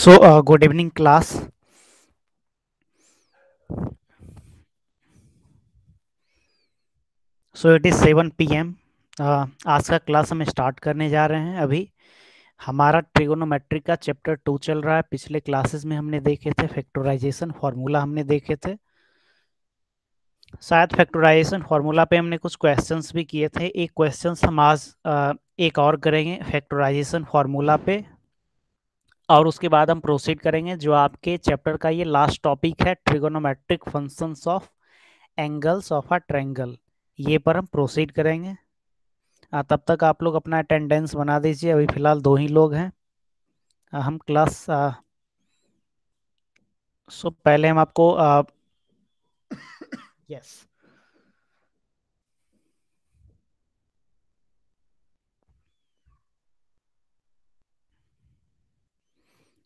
so uh, good evening class so it is seven P M आज का class हम start करने जा रहे हैं अभी हमारा ट्रिगोनोमेट्रिक का चैप्टर टू चल रहा है पिछले क्लासेस में हमने देखे थे फैक्टोराइजेशन फार्मूला हमने देखे थे शायद फैक्टराइजेशन फार्मूला पे हमने कुछ क्वेश्चंस भी किए थे एक क्वेश्चन हम आज uh, एक और करेंगे फैक्टोराइजेशन फार्मूला पे और उसके बाद हम प्रोसीड करेंगे जो आपके चैप्टर का ये लास्ट टॉपिक है trigonometric functions of angles of a triangle ये पर हम प्रोसीड करेंगे आ, तब तक आप लोग अपना अटेंडेंस बना दीजिए अभी फ़िलहाल दो ही लोग हैं आ, हम क्लास सो पहले हम आपको यस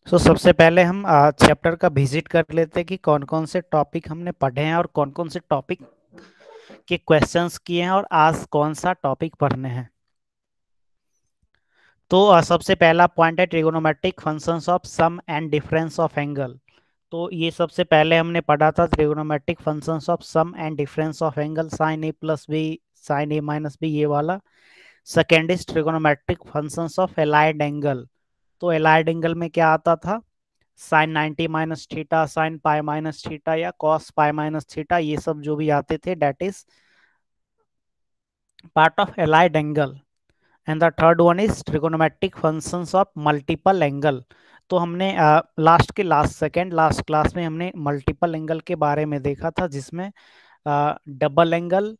सो so, सबसे पहले हम चैप्टर का विजिट कर लेते हैं कि कौन कौन से टॉपिक हमने पढ़े हैं और कौन कौन से टॉपिक के क्वेश्चंस किए हैं और आज कौन सा टॉपिक पढ़ने हैं तो सबसे पहला पॉइंट है trigonometric functions of sum and difference of angle तो ये सबसे पहले हमने पढ़ा था trigonometric functions of sum and difference of angle sine A plus B sine A minus B ये वाला second is trigonometric functions of allied angle तो एलाइड एंगल में क्या आता था sine ninety minus theta sine pi minus theta या cos pi minus theta ये सब जो भी आते थे date is part of allied angle and the third one is trigonometric functions of multiple angle तो हमने लास्ट uh, के लास्ट सेकेंड लास्ट क्लास में हमने मल्टीपल एंगल के बारे में देखा था जिसमें double angle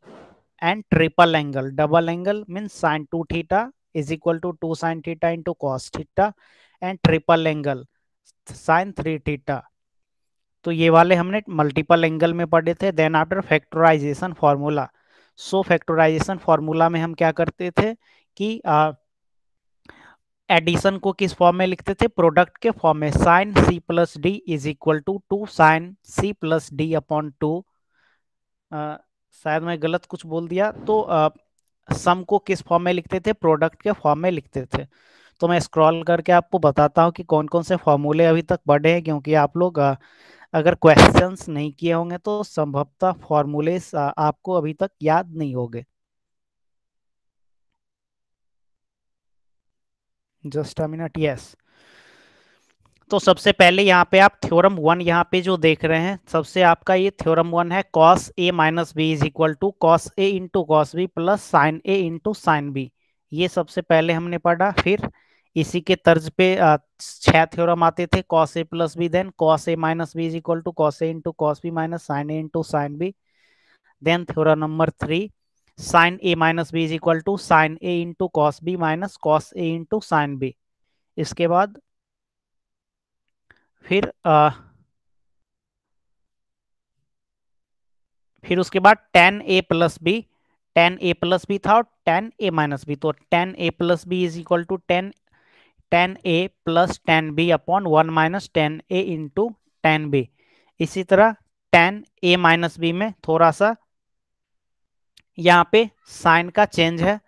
and triple angle double angle means sine two theta is equal to 2 sin theta into cos theta and triple angle sine three theta तो ये वाले हमने मल्टीपल एंगल में पढ़े थे then after factorization formula so factorization formula में हम क्या करते थे कि एडिशन को किस फॉर्म में लिखते थे प्रोडक्ट के फॉर्म में sine C plus D is equal to two sine C plus D upon two शायद मैं गलत कुछ बोल दिया तो uh, सम को किस फॉर्म में लिखते थे प्रोडक्ट के फॉर्म में लिखते थे तो मैं स्क्रॉल करके आपको बताता हूँ कि कौन कौन से फॉर्मूले अभी तक बढ़े हैं क्योंकि आप लोग अगर क्वेश्चंस नहीं किए होंगे तो संभवतः फॉर्मूले आपको अभी तक याद नहीं होंगे जस्ट अ मिनट यस तो सबसे पहले यहाँ पे आप थ्योरम वन यहाँ पे जो देख रहे हैं सबसे आपका ये थ्योरम वन है cos A minus B is equal to cos A into cos B plus sine A into sine B ये सबसे पहले हमने पढ़ा फिर इसी के तर्ज पे छह थ्योरम आते थे cos A plus B then cos A minus B is equal to cos A into cos B minus sine A into sine B then theorem number three sine A minus B is equal to sine A into cos B minus cos A into sine B इसके बाद फिर आ, फिर उसके बाद tan A plus B tan A plus B था और tan A minus B तो tan A plus B is equal to tan tan A plus tan B upon one minus tan A into tan B इसी तरह ten A minus B में थोड़ा सा यहाँ पे साइन का चेंज है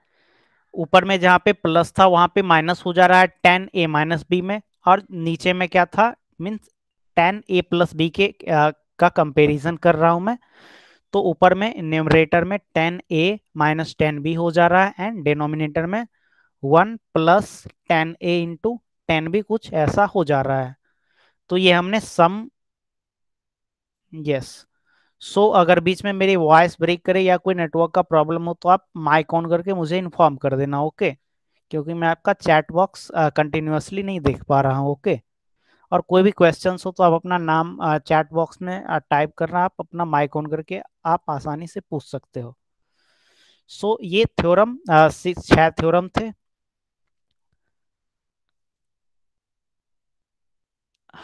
ऊपर में जहाँ पे प्लस था वहाँ पे माइनस हो जा रहा है टेन ए माइनस बी में और नीचे में क्या था means tan A plus B के आ, का कंपेरिजन कर रहा हूं मैं तो ऊपर में न्यूमरेटर में tan A minus tan B हो जा रहा है एंड डिनोमिनेटर में one plus tan A into tan B कुछ ऐसा हो जा रहा है तो ये हमने सम यस सो अगर बीच में मेरी वॉइस ब्रेक करे या कोई नेटवर्क का प्रॉब्लम हो तो आप माइक ऑन करके मुझे इन्फॉर्म कर देना ओके okay? क्योंकि मैं आपका चैट बॉक्स कंटिन्यूसली नहीं देख पा रहा हूँ ओके okay? और कोई भी क्वेश्चन हो तो आप अपना नाम चैट बॉक्स में टाइप करना आप अपना माइक ऑन करके आप आसानी से पूछ सकते हो सो so, ये थ्योरम छह थ्योरम थे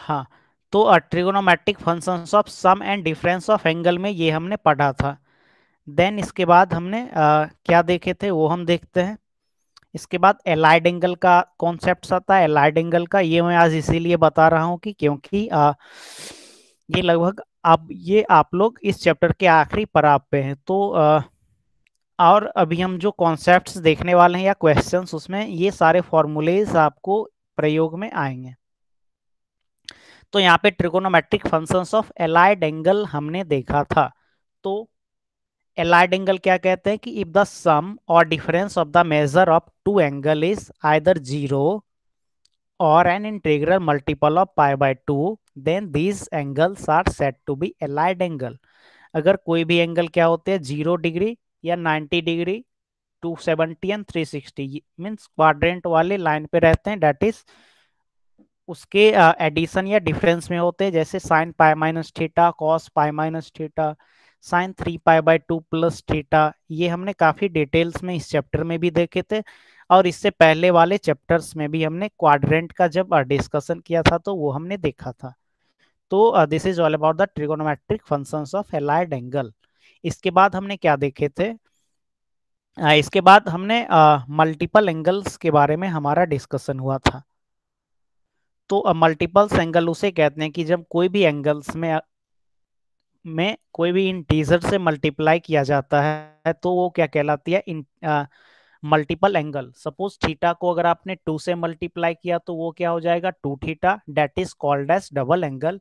हाँ तो trigonometric functions of sum and difference of angle में ये हमने पढ़ा था देन इसके बाद हमने आ, क्या देखे थे वो हम देखते हैं इसके बाद एलाइड एंगल का कॉन्सेप्ट आता है एलाइड एंगल का ये मैं आज इसीलिए बता रहा हूँ कि क्योंकि आ, ये लगभग अब ये आप लोग इस चैप्टर के आखिरी पराप पे हैं तो आ, और अभी हम जो कॉन्सेप्ट देखने वाले हैं या क्वेश्चंस उसमें ये सारे फॉर्मूलेज आपको प्रयोग में आएंगे तो यहाँ पे trigonometric functions of allied angle हमने देखा था तो एलाइड एंगल क्या कहते हैं कि if the sum or difference of the measure of two angle is either zero or an integral multiple of pi by two then these angles are set to be allied angle अगर कोई भी angle क्या होते हैं zero degree या ninety degree two seventy and three sixty means quadrant वाले line पे रहते हैं डेट इज उसके एडिशन uh, या डिफरेंस में होते हैं जैसे sine pi minus theta cos pi minus theta sine three pi by two plus theta ये हमने काफी डिटेल्स में इस चैप्टर में भी देखे थे और इससे पहले वाले चैप्टर्स में भी हमने क्वाड्रेंट का जब डिस्कशन किया था तो वो हमने देखा था तो this is all about the trigonometric function of allied angle इसके बाद हमने क्या देखे थे आ, इसके बाद हमने मल्टीपल एंगल्स के बारे में हमारा डिस्कशन हुआ था तो मल्टीपल्स एंगल उसे कहते हैं कि जब कोई भी एंगल्स में में कोई भी इंटीजर से मल्टीप्लाई किया जाता है तो वो क्या कहलाती है इन मल्टीपल एंगल सपोज थीटा को अगर आपने टू से मल्टीप्लाई किया तो वो क्या हो जाएगा two theta that is called as double angle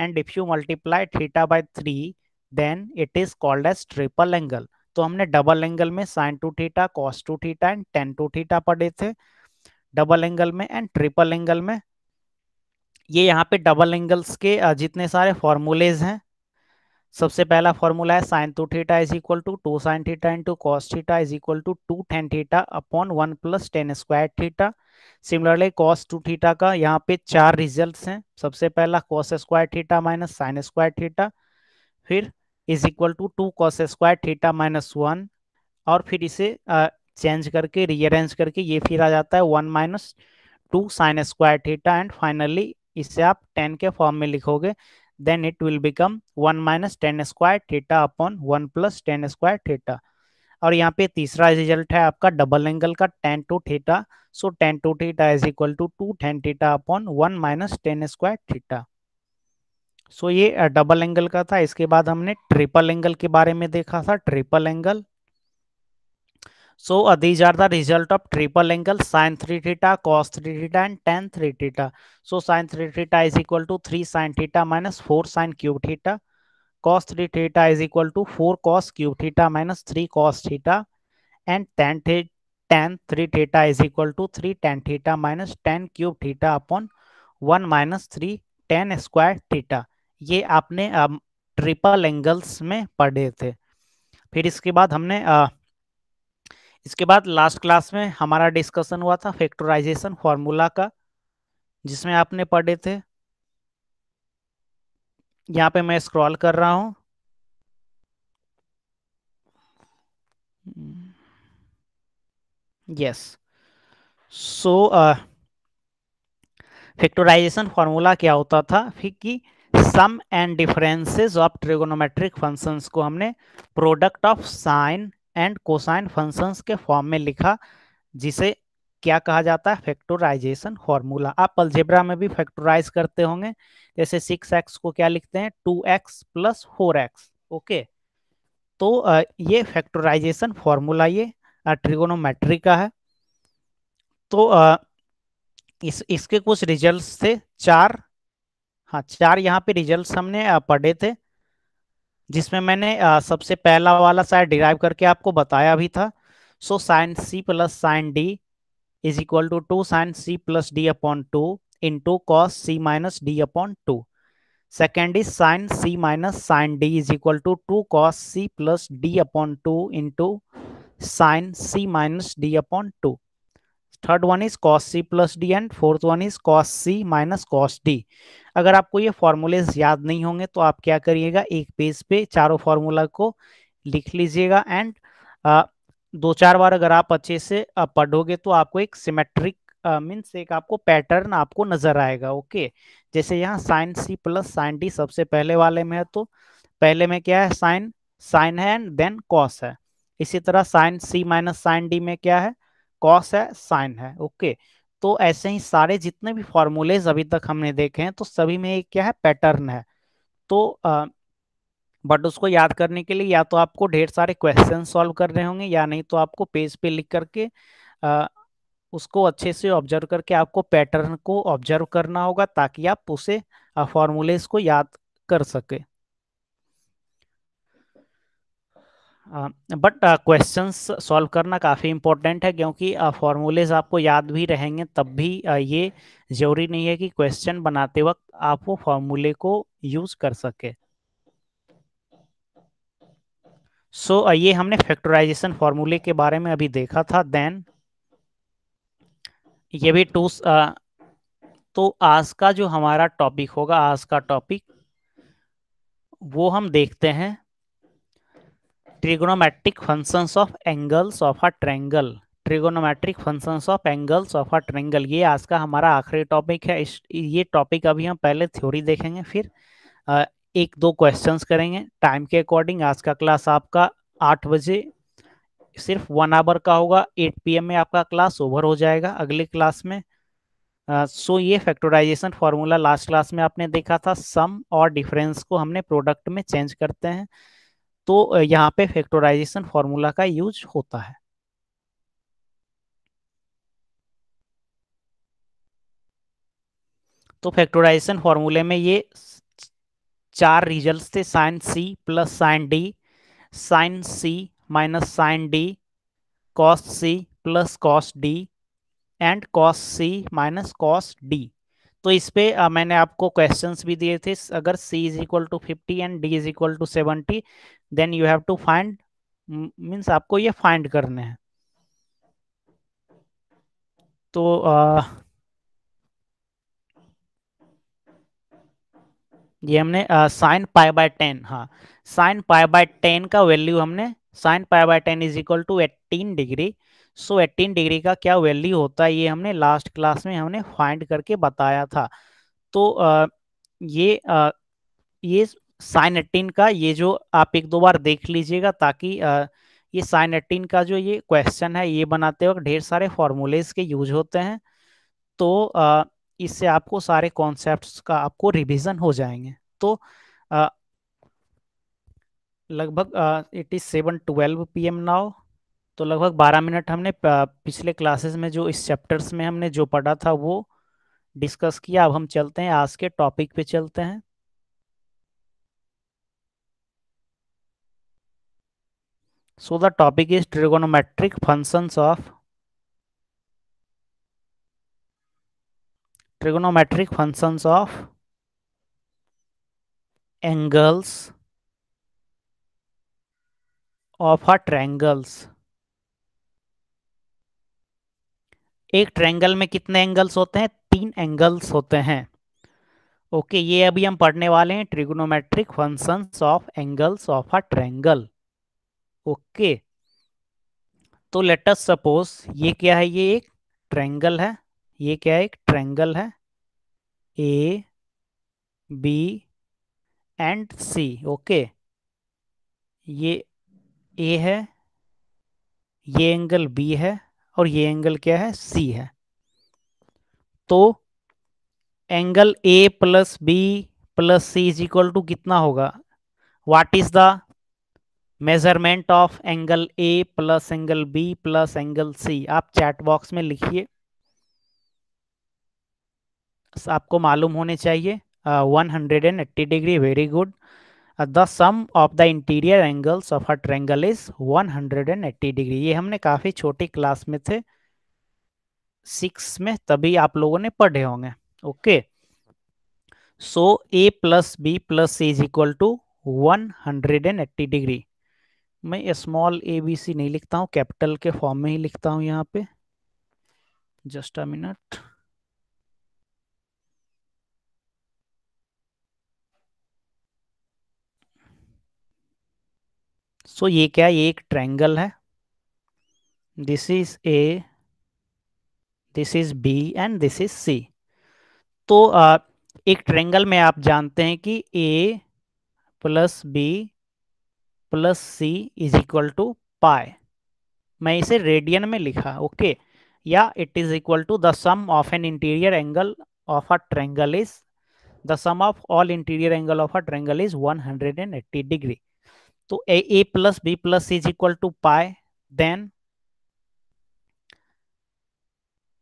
and if you multiply theta by three then it is called as triple angle तो हमने डबल एंगल में sine two theta cos two theta and tan two theta पढ़े थे double angle में and triple angle में ये यहाँ पे डबल एंगल्स के जितने सारे फॉर्मूलेज हैं सबसे पहला फॉर्मूला है sine two theta is equal to two sine theta into cos theta is equal to two tan theta upon one plus tan square theta similarly cos two theta का यहाँ पे चार results हैं सबसे पहला cos square theta minus sine square theta फिर is equal to two cos square theta minus one और फिर इसे चेंज uh, करके रीअरेंज करके ये फिर आ जाता है one minus two sine square theta and finally इसे आप टेन के फॉर्म में लिखोगे then it will become one minus tan square theta upon one plus tan square theta. और यहाँ पे तीसरा रिजल्ट है आपका डबल एंगल का tan two theta so tan two theta is equal to two tan theta upon one minus tan square theta so ये double uh, angle का था इसके बाद हमने ट्रिपल एंगल के बारे में देखा था triple angle So uh, these are the result of triple angle sine 3 theta, cos 3 theta and tan 3 theta. So sine 3 theta is equal to 3 sine theta minus 4 sine cube theta. Cos 3 theta is equal to 4 cos cube theta minus 3 cos theta. And tan, th tan 3 theta is equal to 3 tan theta minus tan cube theta upon 1 minus 3 tan square theta ये आपने triple angles में पढ़े थे फिर इसके बाद हमने आ, इसके बाद लास्ट क्लास में हमारा डिस्कशन हुआ था फैक्टराइजेशन फॉर्मूला का जिसमें आपने पढ़े थे यहाँ पे मैं स्क्रॉल कर रहा हूँ यस सो फैक्टराइजेशन फॉर्मूला क्या होता था फिर कि sum and differences of trigonometric functions को हमने product of sine and cosine functions के फॉर्म में लिखा जिसे क्या कहा जाता है फैक्टोराइजेशन फॉर्मूला आप अल्जेब्रा में भी फैक्टोराइज करते होंगे जैसे सिक्स एक्स को क्या लिखते हैं two x plus four x okay तो ये फैक्टोराइजेशन फॉर्मूला ये ट्रिगोनोमेट्री का है तो इस इसके कुछ रिजल्ट्स थे चार हाँ चार यहाँ पे रिजल्ट्स हमने पढ़े थे जिसमें मैंने आ, सबसे पहला वाला साइड डिराइव करके आपको बताया भी था so sine C plus sine D is equal to two sine C plus D upon two into cos C minus D upon two second is sine C minus sine D is equal to two cos C plus D upon two into sine C minus D upon two third one is cos C plus D and fourth one is cos C minus cos D अगर आपको ये formulas याद नहीं होंगे तो आप क्या करिएगा एक पेज पे चारों फॉर्मूला को लिख लीजिएगा एंड दो चार बार अगर आप अच्छे से पढ़ोगे तो आपको एक सिमेट्रिक मीन्स एक आपको पैटर्न आपको नजर आएगा ओके जैसे यहाँ sine C plus sine D सबसे पहले वाले में है तो पहले में क्या है साइन साइन है एंड देन कॉस है इसी तरह sine C minus sine D में क्या है कॉस है साइन है ओके okay. तो ऐसे ही सारे जितने भी फॉर्मूलेज अभी तक हमने देखे हैं तो सभी में क्या है पैटर्न है तो आ, बट उसको याद करने के लिए या तो आपको ढेर सारे क्वेश्चन सॉल्व करने होंगे या नहीं तो आपको पेज पे लिख करके आ, उसको अच्छे से ऑब्जर्व करके आपको पैटर्न को ऑब्जर्व करना होगा ताकि आप उसे फॉर्मूलेज को याद कर सके बट क्वेश्चंस सॉल्व करना काफ़ी इम्पोर्टेंट है क्योंकि फॉर्मूलेज uh, आपको याद भी रहेंगे तब भी uh, ये जरूरी नहीं है कि क्वेश्चन बनाते वक्त आप वो फॉर्मूले को यूज कर सके सो so, uh, ये हमने फैक्टराइजेशन फॉर्मूले के बारे में अभी देखा था देन ये भी टू uh, तो आज का जो हमारा टॉपिक होगा आज का टॉपिक वो हम देखते हैं trigonometric functions of angles of a triangle trigonometric functions of angles of a triangle ये आज का हमारा आखिरी टॉपिक है इस ये टॉपिक अभी हम पहले थ्योरी देखेंगे फिर एक दो क्वेश्चंस करेंगे टाइम के अकॉर्डिंग आज का क्लास आपका आठ बजे सिर्फ वन आवर का होगा एट पीएम में आपका क्लास ओवर हो जाएगा अगले क्लास में आ, सो ये फैक्टराइजेशन फार्मूला लास्ट क्लास में आपने देखा था सम और डिफरेंस को हमने प्रोडक्ट में चेंज करते हैं तो यहाँ पे फैक्टोराइजेशन फॉर्मूला का यूज होता है तो फैक्टोराइजेशन फॉर्मूले में ये चार रिजल्ट्स थे sine C plus sine D sine C minus sine D cos C plus cos D and cos C minus cos D तो इस पे आ, मैंने आपको क्वेश्चंस भी दिए थे अगर C is equal to fifty and D is equal to seventy then you have to find means आपको ये फाइंड करने हैं तो आ, ये हमने साइन पाई बाय टेन हाँ साइन पाई बाय टेन का वैल्यू हमने sine pi by ten is equal to eighteen degree so eighteen degree का क्या वैल्यू होता है ये हमने लास्ट क्लास में हमने फाइंड करके बताया था तो आ, ये आ, ये साइन एटीन का ये जो आप एक दो बार देख लीजिएगा ताकि आ, ये साइन एटीन का जो ये क्वेश्चन है ये बनाते वक्त ढेर सारे फॉर्मूलेज के यूज होते हैं तो आ, इससे आपको सारे कॉन्सेप्ट का आपको रिविजन हो जाएंगे तो आ, लगभग it is seven twelve P M now तो लगभग बारह मिनट हमने पिछले क्लासेस में जो इस चैप्टर्स में हमने जो पढ़ा था वो डिस्कस किया अब हम चलते हैं आज के टॉपिक पे चलते हैं So the topic is trigonometric functions of trigonometric functions of angles of a triangles एक ट्रैंगल में कितने एंगल्स होते हैं तीन एंगल्स होते हैं ओके ये अभी हम पढ़ने वाले हैं trigonometric functions of angles of a triangle okay okay. तो लेटस सपोज ये क्या है ये एक ट्रैंगल है ये क्या है एक ट्रैंगल है A B and C okay ये ए है ये एंगल बी है और ये एंगल क्या है सी है तो angle A plus B plus C is equal to कितना होगा what is the measurement of angle A plus angle B plus angle C आप चैट बॉक्स में लिखिए आपको मालूम होने चाहिए one hundred and eighty degree very good the sum of the interior angles of a triangle is one hundred and eighty degree ये हमने काफ़ी छोटी क्लास में थे सिक्स में तभी आप लोगों ने पढ़े होंगे okay so A plus B plus C is equal to one hundred and eighty degree मैं स्मॉल ए बी सी नहीं लिखता हूँ कैपिटल के फॉर्म में ही लिखता हूँ यहाँ पे जस्ट अ मिनट सो ये क्या ये एक ट्रैंगल है this is A this is B and this is C तो एक ट्रेंगल में आप जानते हैं कि A plus B plus C is equal to pi मैं इसे रेडियन में लिखा ओके या it is equal to the sum of an interior angle of a triangle is the sum of all interior angle of a triangle is 180 degree तो A A plus B plus is equal to pi then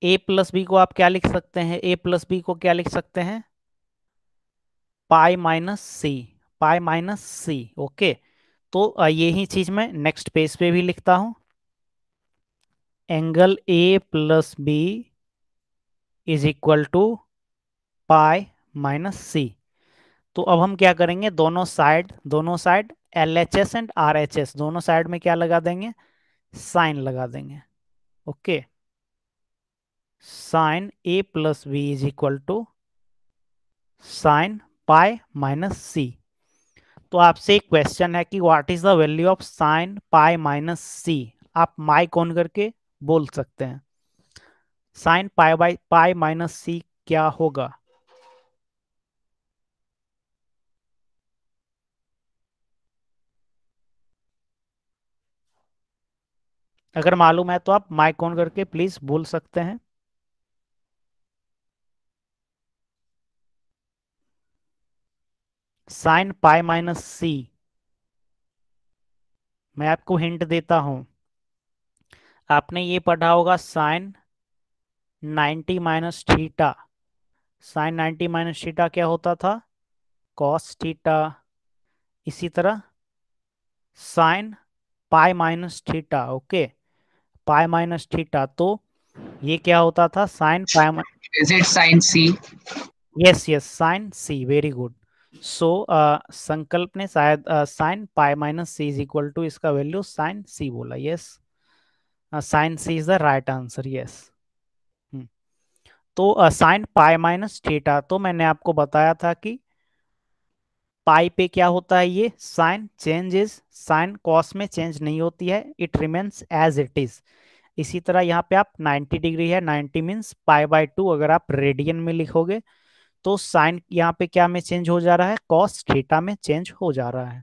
A plus B को आप क्या लिख सकते हैं ए plus B को क्या लिख सकते हैं pi minus C pi minus C okay तो यही चीज मैं नेक्स्ट पेज पे भी लिखता हूं angle A plus B is equal to pi minus C तो अब हम क्या करेंगे दोनों साइड दोनों side L H S and R H S दोनों साइड में क्या लगा देंगे साइन लगा देंगे okay sine A plus B is equal to sine pi minus C तो आपसे एक क्वेश्चन है कि what is the value of sine pi minus C आप माइक ऑन करके बोल सकते हैं sine pi by pi minus C क्या होगा अगर मालूम है तो आप माइक ऑन करके प्लीज बोल सकते हैं साइन पाई माइनस सी मैं आपको हिंट देता हूं आपने ये पढ़ा होगा sine 90 minus theta sine 90 minus theta क्या होता था कॉस थीटा इसी तरह sine pi minus theta okay pi minus theta तो ये क्या होता था sine pi minus it sine C yes yes sine C very good so so, uh, Sankalp ने शायद sine pi minus C is equal to इसका वैल्यू साइन सी बोला yes sine C is the right answer yes तो sine pi minus theta तो मैंने आपको बताया था कि पाई पे क्या होता है ये sine change is sine cos में चेंज नहीं होती है it remains as it is इसी तरह यहाँ पे आप 90 डिग्री है 90 मीन्स पाई बाय टू अगर आप रेडियन में लिखोगे तो साइन यहाँ पे क्या में चेंज हो जा रहा है कॉस थीटा में चेंज हो जा रहा है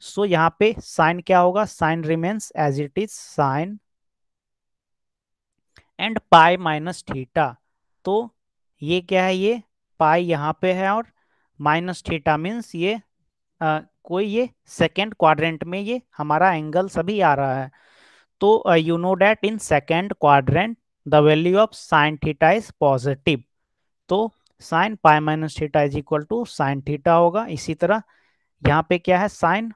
सो so, यहाँ पे साइन क्या होगा sine remains as it is sine and pi minus theta तो ये क्या है ये पाई यहाँ पे है और माइनस थीटा मीन्स ये आ, कोई ये सेकेंड क्वाड्रेंट में ये हमारा एंगल सभी आ रहा है तो you know that in second quadrant the value of sine theta is positive तो sine pi minus theta is equal to sine theta होगा इसी तरह यहाँ पे क्या है साइन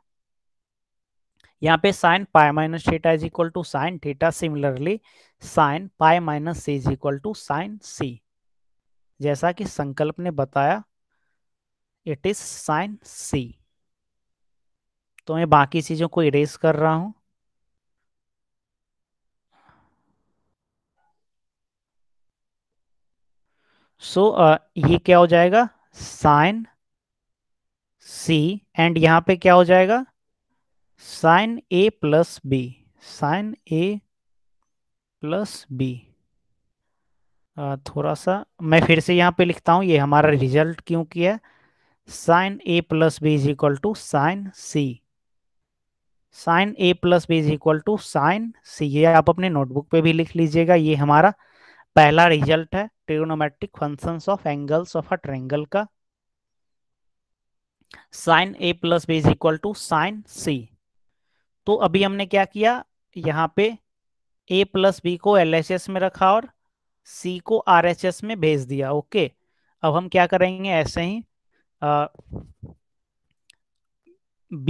यहाँ पे sine pi minus theta is equal to sine theta similarly sine pi minus C is equal to sine C जैसा कि संकल्प ने बताया इट इज साइन सी तो मैं बाकी चीजों को इरेज कर रहा हूं सो so, uh, ये क्या हो जाएगा साइन सी एंड यहां पे क्या हो जाएगा sine A plus B sine A plus B थोड़ा सा मैं फिर से यहां पे लिखता हूं ये हमारा रिजल्ट क्यों किया है sine A plus B is equal to sine C sine A plus B is equal to sine C ये आप अपने नोटबुक पे भी लिख लीजिएगा ये हमारा पहला रिजल्ट है trigonometric functions of angles of a triangle का sine A plus B is equal to sine C तो अभी हमने क्या किया यहाँ पे ए प्लस बी को एल में रखा और सी को आर में भेज दिया ओके अब हम क्या करेंगे ऐसे ही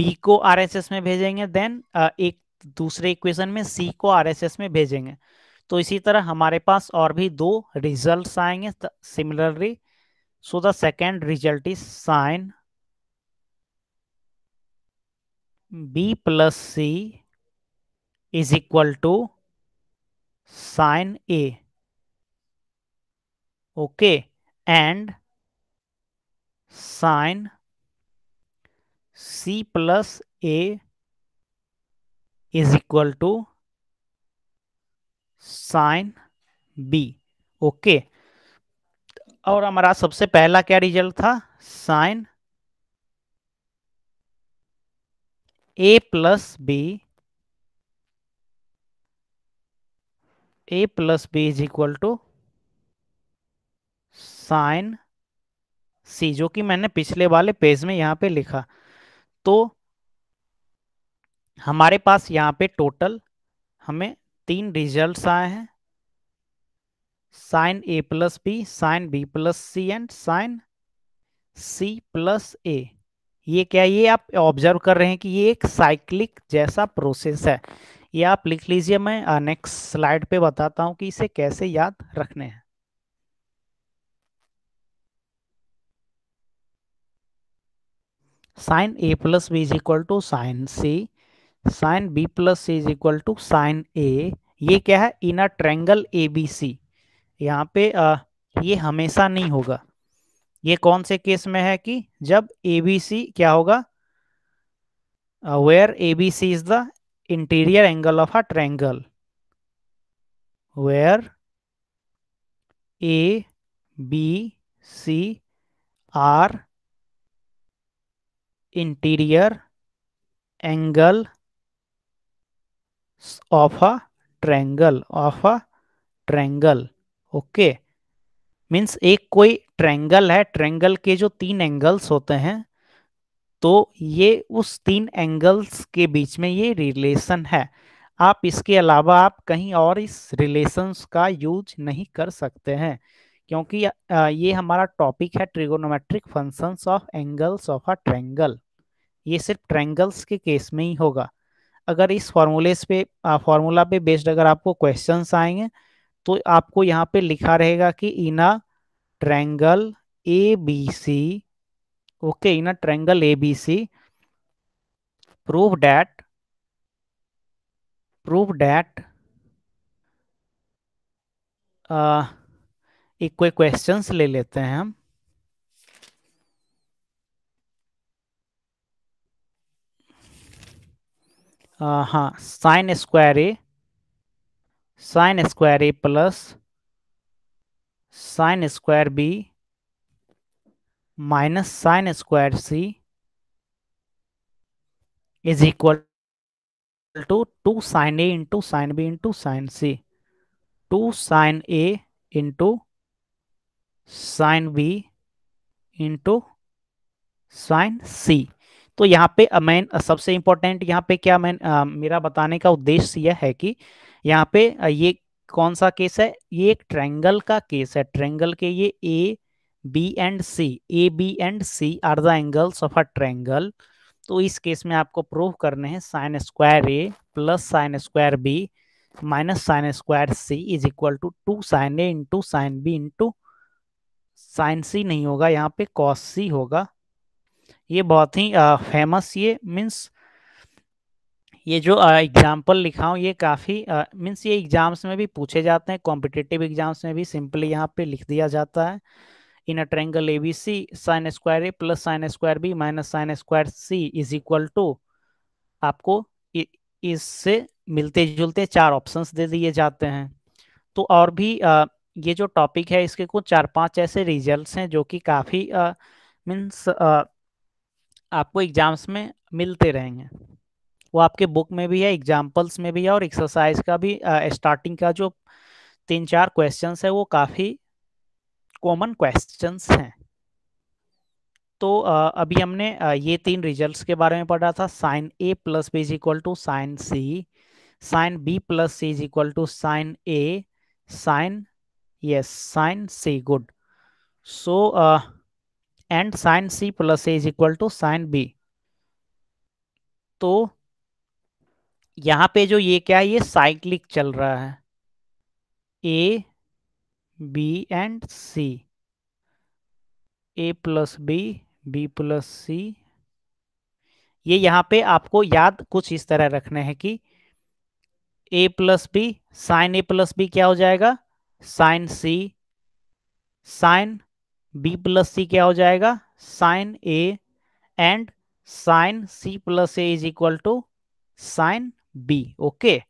बी को एस में भेजेंगे देन एक दूसरे इक्वेशन में सी को एस में भेजेंगे तो इसी तरह हमारे पास और भी दो रिजल्ट आएंगे similarly so the second result is sine B plus C is equal to sine A okay and sine C plus A is equal to sine B okay और हमारा सबसे पहला क्या रिजल्ट था sine A plus B A plus B is equal to sine C जो कि मैंने पिछले वाले पेज में यहां पे लिखा तो हमारे पास यहाँ पे टोटल हमें तीन रिजल्ट्स आए हैं sine A plus B sine B plus C and sine C plus A ये क्या ये आप ऑब्जर्व कर रहे हैं कि ये एक साइक्लिक जैसा प्रोसेस है ये आप लिख लीजिए मैं नेक्स्ट स्लाइड पे बताता हूं कि इसे कैसे याद रखने हैं sine A plus B is equal to sine C sine B plus is equal to sine A ये क्या है in a triangle A B सी यहाँ पे आ, ये हमेशा नहीं होगा ये कौन से केस में है कि जब ए बी सी क्या होगा where A B C is the interior angle of a triangle where A B C are interior angle of a triangle of a triangle okay means एक कोई ट्रैंगल है ट्रैंगल के जो तीन एंगल्स होते हैं तो ये उस तीन एंगल्स के बीच में ये रिलेशन है आप इसके अलावा आप कहीं और इस रिलेशंस का यूज नहीं कर सकते हैं क्योंकि ये हमारा टॉपिक है trigonometric functions of angles of a triangle ये सिर्फ ट्रैंगल्स के केस में ही होगा अगर इस फॉर्मूले पे फॉर्मूला पे बेस्ड अगर आपको क्वेश्चन आएंगे तो आपको यहाँ पे लिखा रहेगा कि in a triangle A B C okay in a triangle A B C proof that proof that एक कोई क्वेश्चंस ले लेते हैं हम हाँ sine square A sine square A plus sine square B minus sine square C is equal to two sine A into sine B into sine C two sine A into sine B into sine C तो यहाँ पे man सबसे important यहाँ पे क्या man मेरा बताने का उद्देश्य यह है कि यहाँ पे ये कौन सा केस है ये एक ट्रैंगल का केस है ट्रैंगल के ये A B and C A B and C are the angles of a triangle तो इस केस में आपको प्रूव करने हैं sine square A plus sine square B minus sine square C is equal to two sine A into sine B into sine C नहीं होगा यहाँ पे कॉस सी होगा ये बहुत ही फेमस ये मीन्स ये जो एग्जाम्पल लिखा हूँ ये काफ़ी मीन्स ये एग्जाम्स में भी पूछे जाते हैं कॉम्पिटेटिव एग्जाम्स में भी सिंपली यहाँ पे लिख दिया जाता है in a triangle A B C sine square A plus sine square B minus sine square C is equal to आपको इससे मिलते जुलते चार ऑप्शन दे दिए जाते हैं तो और भी आ, ये जो टॉपिक है इसके कुछ चार पांच ऐसे रिजल्ट्स हैं जो कि काफ़ी मीन्स आपको एग्जाम्स में मिलते रहेंगे वो आपके बुक में भी है एग्जाम्पल्स में भी है और एक्सरसाइज का भी स्टार्टिंग का जो तीन चार क्वेश्चन है वो काफ़ी कॉमन क्वेश्चन हैं तो आ, अभी हमने आ, ये तीन रिजल्ट्स के बारे में पढ़ा था sine A plus B is equal to sine C sine B plus C is equal to sine A sine yes sine C good so and sine C plus A is equal to sine B तो यहां पे जो ये क्या है ये cyclic चल रहा है A B and C A plus B B plus C ये यहां पे आपको याद कुछ इस तरह रखना है कि A plus B sine A plus B क्या हो जाएगा sine C sine B plus C क्या हो जाएगा sine A and sine C plus A is equal to sine B okay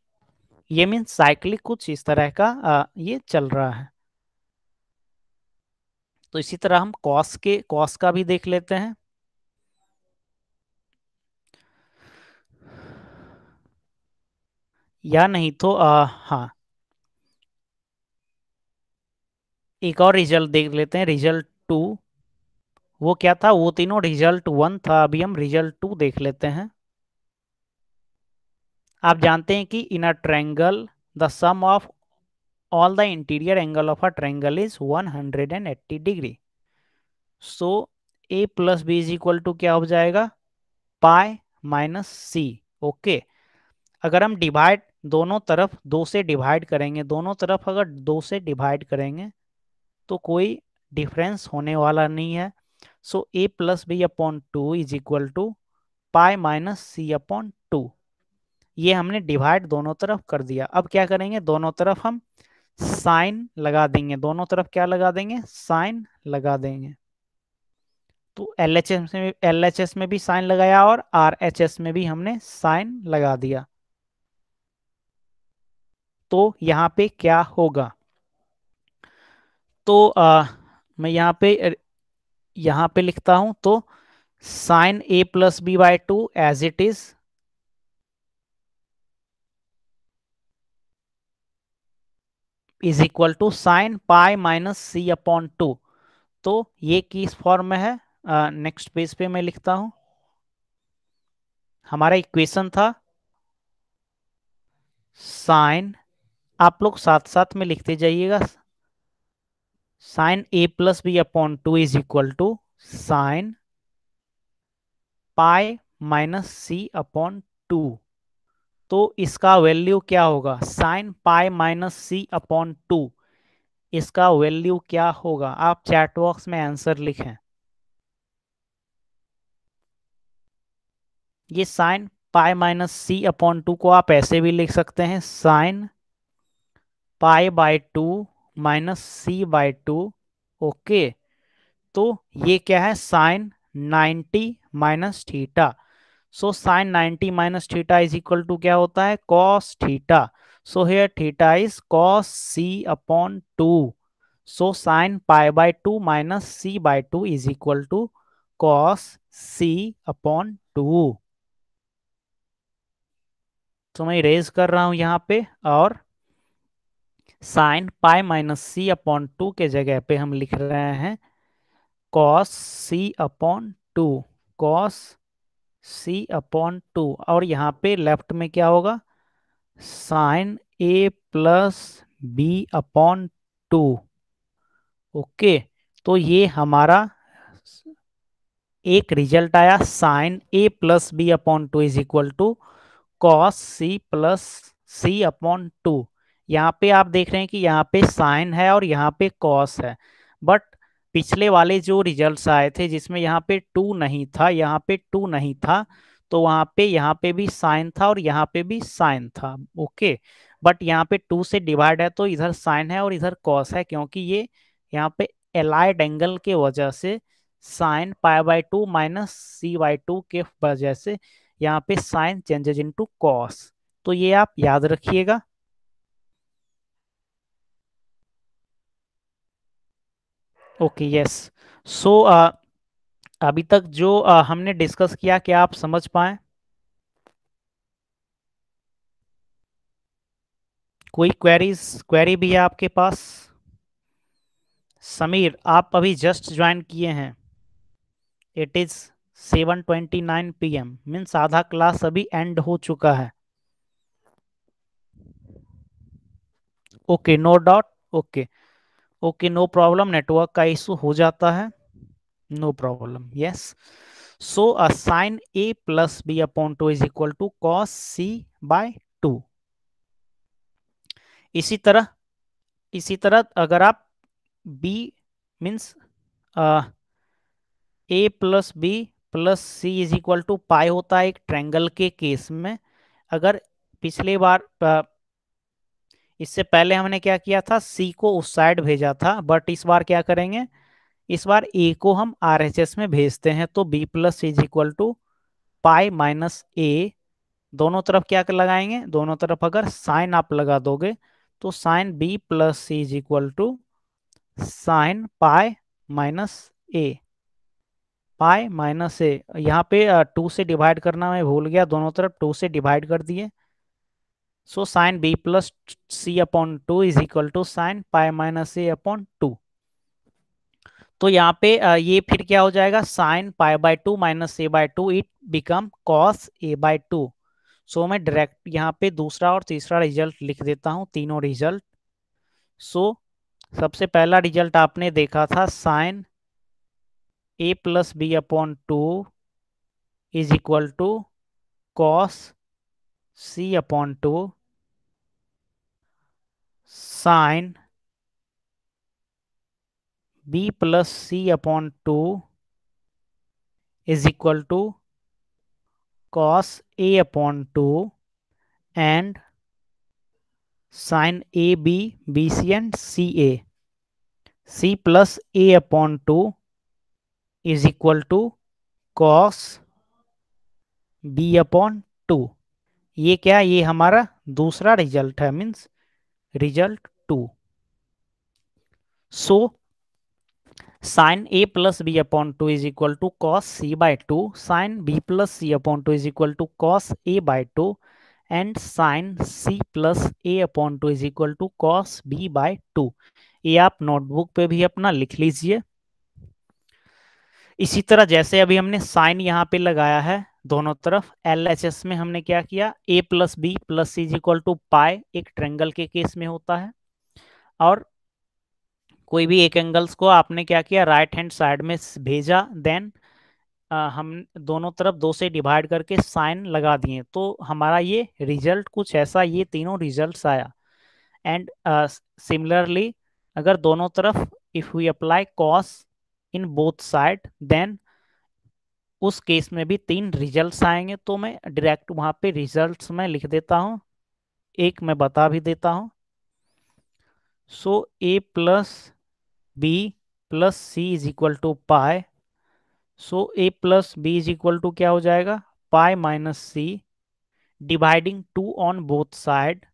ये मीन साइक्लिक कुछ इस तरह का आ, ये चल रहा है तो इसी तरह हम कॉस के कॉस का भी देख लेते हैं या नहीं तो अः हाँ एक और रिजल्ट देख लेते हैं रिजल्ट टू वो क्या था वो तीनों रिजल्ट वन था अभी हम रिजल्ट टू देख लेते हैं आप जानते हैं कि in a triangle the sum of all the interior angle of a triangle is 180 degree so A plus B is equal to क्या हो जाएगा पाए माइनस सी ओके अगर हम डिवाइड दोनों तरफ दो से डिवाइड करेंगे दोनों तरफ अगर दो से डिवाइड करेंगे तो कोई डिफरेंस होने वाला नहीं है so A plus B upon two is equal to pi minus C upon two ये हमने डिवाइड दोनों तरफ कर दिया अब क्या करेंगे दोनों तरफ हम साइन लगा देंगे दोनों तरफ क्या लगा देंगे साइन लगा देंगे तो एल एच एस में एल एच एस में भी साइन लगाया और आर एच एस में भी हमने साइन लगा दिया तो यहां पे क्या होगा तो आ, मैं यहाँ पे यहाँ पे लिखता हूँ तो sine A plus B by two as it is is equal to sine pi minus C upon two तो ये किस फॉर्म में है नेक्स्ट पेज पे मैं लिखता हूँ हमारा इक्वेशन था साइन आप लोग साथ साथ में लिखते जाइएगा sine A plus B upon two is equal to sine pi minus C upon two तो इसका वैल्यू क्या होगा sine pi minus C upon two इसका वैल्यू क्या होगा आप चैट बॉक्स में आंसर लिखें ये sine pi minus C upon two को आप ऐसे भी लिख सकते हैं sine pi by two minus C by two okay तो ये क्या है sine 90 minus theta so sine 90 minus theta is equal to क्या होता है cos theta so here theta is cos C upon two so sine pi by two minus C by two is equal to cos C upon two तो मैं erase कर रहा हूं यहां पे और sine pi minus C upon two के जगह पे हम लिख रहे हैं cos C upon two cos C upon two और यहाँ पे लेफ्ट में क्या होगा sine A plus B upon two okay तो ये हमारा एक रिजल्ट आया sine A plus B upon two is equal to cos C plus C upon two यहाँ पे आप देख रहे हैं कि यहाँ पे साइन है और यहाँ पे कॉस है बट पिछले वाले जो रिजल्ट्स आए थे जिसमें यहाँ पे टू नहीं था यहाँ पे टू नहीं था तो वहाँ पे यहाँ पे भी साइन था और यहाँ पे भी साइन था ओके बट यहाँ पे टू से डिवाइड है तो इधर साइन है और इधर कॉस है क्योंकि ये यहाँ पे एलाइड एंगल के वजह से sine pi by two minus C by two के वजह से यहाँ पे sine changes into cos तो ये आप याद रखिएगा ओके यस सो अभी तक जो uh, हमने डिस्कस किया क्या आप समझ पाए कोई क्वेरीज क्वेरी भी है आपके पास समीर आप अभी जस्ट ज्वाइन किए हैं it is seven twenty nine P M means आधा क्लास अभी एंड हो चुका है okay no doubt okay okay no problem network का इशू हो जाता है no problem yes so sine A plus B upon two is equal to cos C by two इसी तरह इसी तरह अगर आप B means A plus B plus C is equal to pi होता है एक ट्रैंगल के केस में अगर पिछले बार इससे पहले हमने क्या किया था सी को उस साइड भेजा था बट इस बार क्या करेंगे इस बार ए को हम आर एच एस में भेजते हैं तो B plus is equal to pi minus A दोनों तरफ क्या कर लगाएंगे दोनों तरफ अगर साइन आप लगा दोगे तो sine B plus C is equal to sine pi minus A pi minus A यहाँ पे टू uh, से डिवाइड करना मैं भूल गया दोनों तरफ टू से डिवाइड कर दिए So sine b plus c upon 2 is equal to sine pi minus a upon 2. तो यहाँ पे ये फिर क्या हो जाएगा sine pi by two minus A by two it become cos A by two so मैं डायरेक्ट यहाँ पे दूसरा और तीसरा रिजल्ट लिख देता हूँ तीनों रिजल्ट सो so, सबसे पहला रिजल्ट आपने देखा था sine A plus B upon two is equal to cos c upon 2 sine b plus c upon 2 is equal to cos a upon 2 and sine a b b c and c a c plus a upon 2 is equal to cos b upon 2 ये क्या ये हमारा दूसरा result है means result two so sine A plus B upon two is equal to cos C by two sine B plus C upon two is equal to cos A by two and sine C plus A upon two is equal to cos B by two ये आप notebook पे भी अपना लिख लीजिए इसी तरह जैसे अभी हमने साइन यहाँ पे लगाया है दोनों तरफ एल एच एस में हमने क्या किया A plus B plus C equal to pi एक ट्रेंगल के केस में होता है और कोई भी एक एंगल्स को आपने क्या किया राइट हैंड साइड में भेजा देन आ, हम दोनों तरफ दो से डिवाइड करके साइन लगा दिए तो हमारा ये रिजल्ट कुछ ऐसा ये तीनों रिजल्ट्स आया एंड सिमिलरली uh, अगर दोनों तरफ if we apply cos in both side then उस केस में भी तीन रिजल्ट्स आएंगे तो मैं डायरेक्ट वहाँ पे रिजल्ट्स में लिख देता हूँ एक मैं बता भी देता हूँ so A plus B plus C is equal to pi so A plus B is equal to क्या हो जाएगा pi minus C dividing two on both side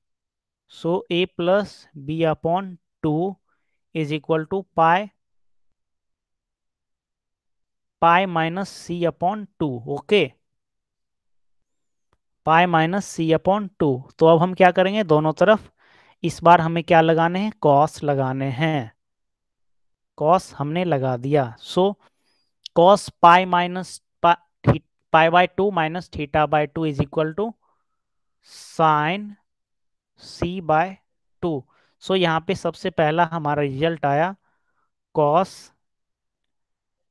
so A plus B upon two is equal to pi pi minus C upon two okay pi minus C upon two तो अब हम क्या करेंगे दोनों तरफ इस बार हमें क्या लगाने हैं कॉस लगाने हैं कॉस हमने लगा दिया so cos pi minus pi by two minus theta by two is equal to sine C by two सो यहाँ पे सबसे पहला हमारा रिजल्ट आया cos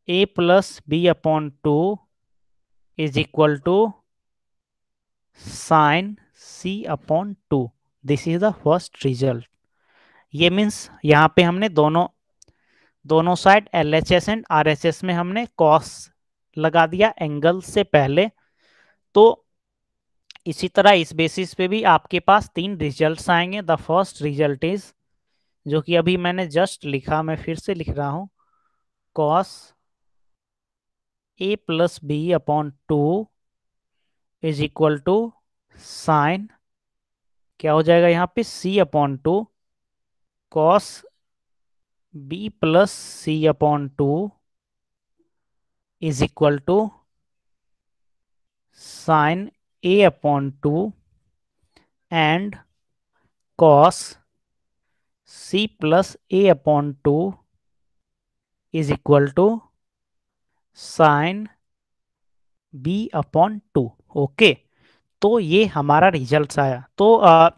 A plus B upon two is equal to sine C upon two this is the first result ये means यहाँ पे हमने दोनों दोनों side L H S and R H S में हमने कॉस लगा दिया एंगल से पहले तो इसी तरह इस बेसिस पे भी आपके पास तीन रिजल्ट आएंगे द फर्स्ट रिजल्ट इज जो कि अभी मैंने जस्ट लिखा मैं फिर से लिख रहा हूँ cos A plus B upon two is equal to sine क्या हो जाएगा यहाँ पे C upon two cos B plus C upon two is equal to sine A upon two and cos C plus A upon two is equal to sine B upon two okay तो ये हमारा result आया तो आ,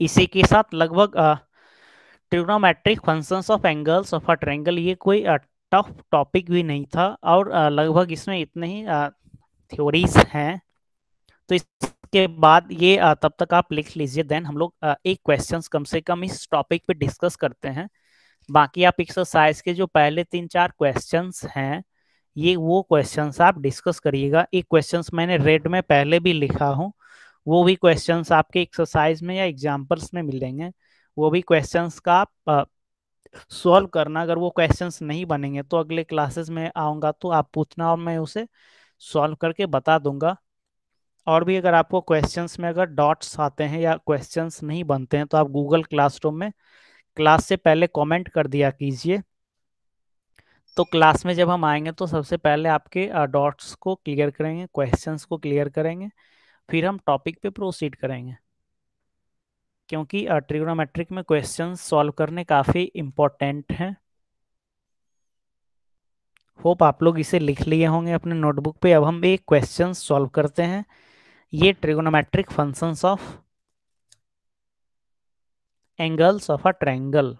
इसी के साथ लगभग trigonometric functions of angles of a triangle ये कोई टफ टॉपिक भी नहीं था और लगभग इसमें इतने ही थ्योरीज हैं तो इसके बाद ये तब तक आप लिख लीजिए देन हम लोग एक क्वेश्चंस कम से कम इस टॉपिक पे डिस्कस करते हैं बाकी आप एक्सरसाइज के जो पहले तीन चार क्वेश्चंस हैं ये वो क्वेश्चंस आप डिस्कस करिएगा ये क्वेश्चंस मैंने रेड में पहले भी लिखा हूँ वो भी क्वेश्चंस आपके एक्सरसाइज में या एग्जाम्पल्स में मिलेंगे वो भी क्वेश्चंस का आप सॉल्व करना अगर वो क्वेश्चंस नहीं बनेंगे तो अगले क्लासेस में आऊँगा तो आप पूछना और मैं उसे सॉल्व करके बता दूंगा और भी अगर आपको क्वेश्चंस में अगर डॉट्स आते हैं या क्वेश्चंस नहीं बनते हैं तो आप गूगल क्लासरूम में क्लास से पहले कमेंट कर दिया कीजिए तो क्लास में जब हम आएंगे तो सबसे पहले आपके डॉट्स को क्लियर करेंगे क्वेश्चंस को क्लियर करेंगे फिर हम टॉपिक पे प्रोसीड करेंगे क्योंकि ट्रिग्नोमेट्रिक में क्वेश्चन सॉल्व करने काफ़ी इम्पोर्टेंट हैं होप आप लोग इसे लिख लिए होंगे अपने नोटबुक पे अब हम एक क्वेश्चन सॉल्व करते हैं ये trigonometric functions of angles of a triangle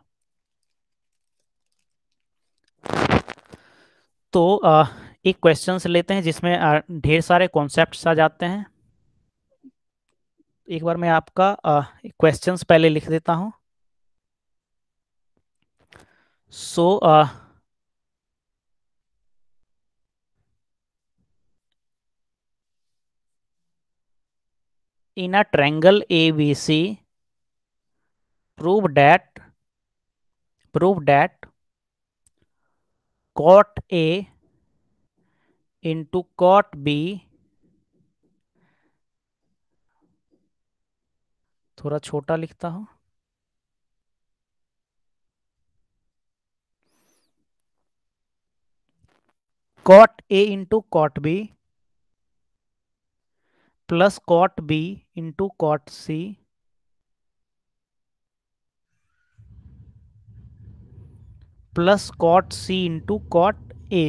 तो एक क्वेश्चन लेते हैं जिसमें ढेर सारे कॉन्सेप्ट आ जाते हैं एक बार मैं आपका क्वेश्चन पहले लिख देता हूं so so, a triangle A B C prove that prove that cot a into cot b थोड़ा छोटा लिखता हूं cot a into cot b plus cot b into cot c plus cot C into cot A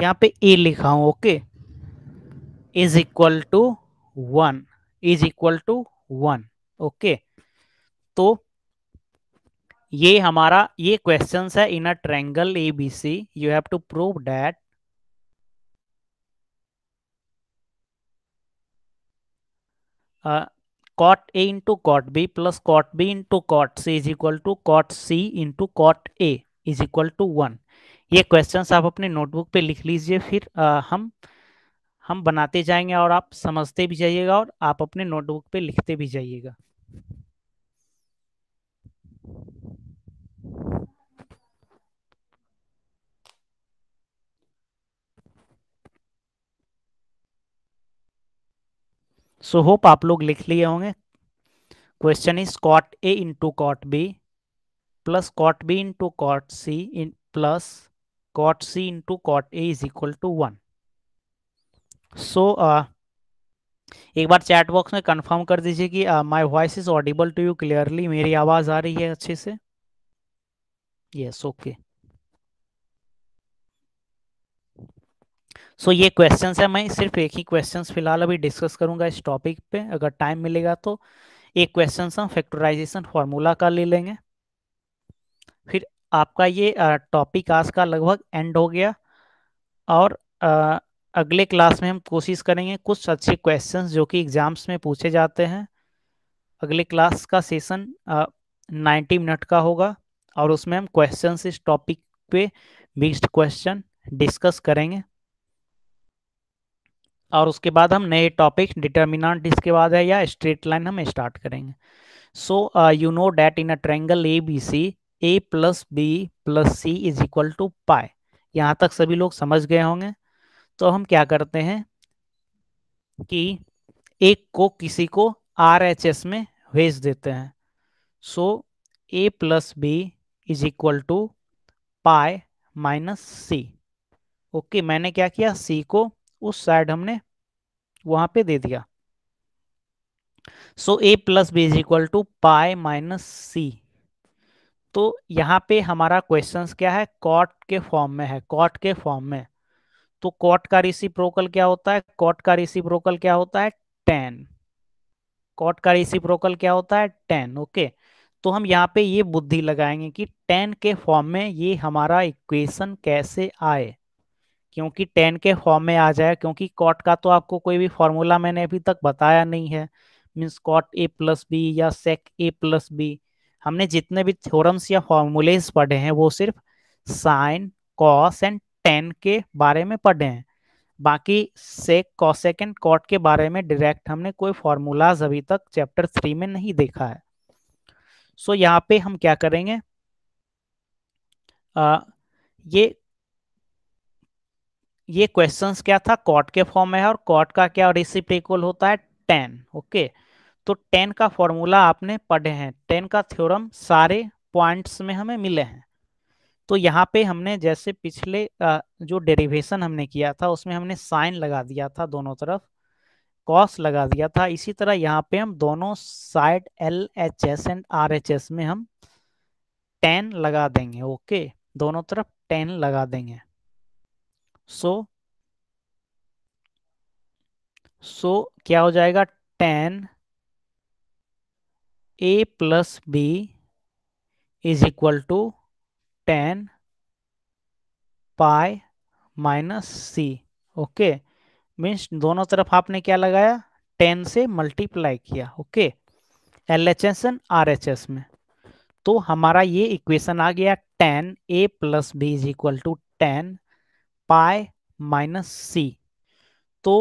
यहां पे A लिखा हूं okay is equal to one is equal to one okay तो ये हमारा ये क्वेश्चन है in a triangle A B C you have to prove that uh, cot A into cot B plus cot B into cot C is equal to cot C into cot A is equal to one ये क्वेश्चन आप अपने notebook पे लिख लीजिए फिर आ, हम हम बनाते जाएंगे और आप समझते भी जाइएगा और आप अपने नोटबुक पे लिखते भी जाइएगा सो होप आप लोग लिख लिए होंगे question is cot A into cot B plus cot B into cot C in plus cot C into cot A is equal to one so एक बार चैट बॉक्स में कंफर्म कर दीजिए कि my voice is audible to you clearly मेरी आवाज़ आ रही है अच्छे से यस ओके सो ये क्वेश्चन है मैं सिर्फ एक ही क्वेश्चन फिलहाल अभी डिस्कस करूंगा इस टॉपिक पे अगर टाइम मिलेगा तो एक क्वेश्चन हम फैक्टराइजेशन फॉर्मूला का ले लेंगे फिर आपका ये टॉपिक आज का लगभग एंड हो गया और आ, अगले क्लास में हम कोशिश करेंगे कुछ अच्छे क्वेश्चंस जो कि एग्जाम्स में पूछे जाते हैं अगले क्लास का सेशन नाइन्टी मिनट का होगा और उसमें हम क्वेश्चंस इस टॉपिक पे मिक्सड क्वेश्चन डिस्कस करेंगे और उसके बाद हम नए टॉपिक डिटर्मिनाट इसके बाद है या स्ट्रेट लाइन हम स्टार्ट करेंगे so you know that in a triangle A B C A plus B plus C is equal to pi यहाँ तक सभी लोग समझ गए होंगे तो हम क्या करते हैं कि एक को किसी को आर एच एस में भेज देते हैं so A plus B is equal to pi minus C okay मैंने क्या किया सी को उस साइड हमने वहां पे दे दिया so A plus B is equal to pi minus C तो यहाँ पे हमारा क्वेश्चंस क्या है कॉट के फॉर्म में है कॉट के फॉर्म में तो कॉट का रिसिप्रोकल क्या होता है कॉट का रिसिप्रोकल क्या होता है टेन कॉट का रिसिप्रोकल क्या होता है टेन ओके तो हम यहाँ पे ये बुद्धि लगाएंगे कि टेन के फॉर्म में ये हमारा इक्वेशन कैसे आए क्योंकि टेन के फॉर्म में आ जाए क्योंकि कॉट का तो आपको कोई भी फॉर्मूला मैंने अभी तक बताया नहीं है means cot A plus B या सेक ए प्लस बी हमने जितने भी थ्योरम्स या फॉर्मूलेज पढ़े हैं वो सिर्फ साइन कॉस एंड टेन के बारे में पढ़े हैं बाकी सेक कॉसेक एंड कॉट के बारे में डायरेक्ट हमने कोई फॉर्मूलाज अभी तक चैप्टर थ्री में नहीं देखा है सो so, यहाँ पे हम क्या करेंगे आ, ये ये क्वेश्चन क्या था कॉट के फॉर्म में है और कॉट का क्या इक्वल होता है टेन ओके तो टेन का फॉर्मूला आपने पढ़े हैं टेन का थ्योरम सारे पॉइंट्स में हमें मिले हैं तो यहाँ पे हमने जैसे पिछले जो डेरिवेशन हमने किया था उसमें हमने साइन लगा दिया था दोनों तरफ कॉस लगा दिया था इसी तरह यहाँ पे हम दोनों side L H S and R H S में हम टेन लगा देंगे ओके दोनों तरफ टेन लगा देंगे सो सो क्या हो जाएगा tan A plus B is equal to tan pi minus C okay means दोनों तरफ आपने क्या लगाया टेन से मल्टीप्लाई किया okay L H S and R H S में तो हमारा ये इक्वेशन आ गया tan A plus B is equal to tan pi minus C तो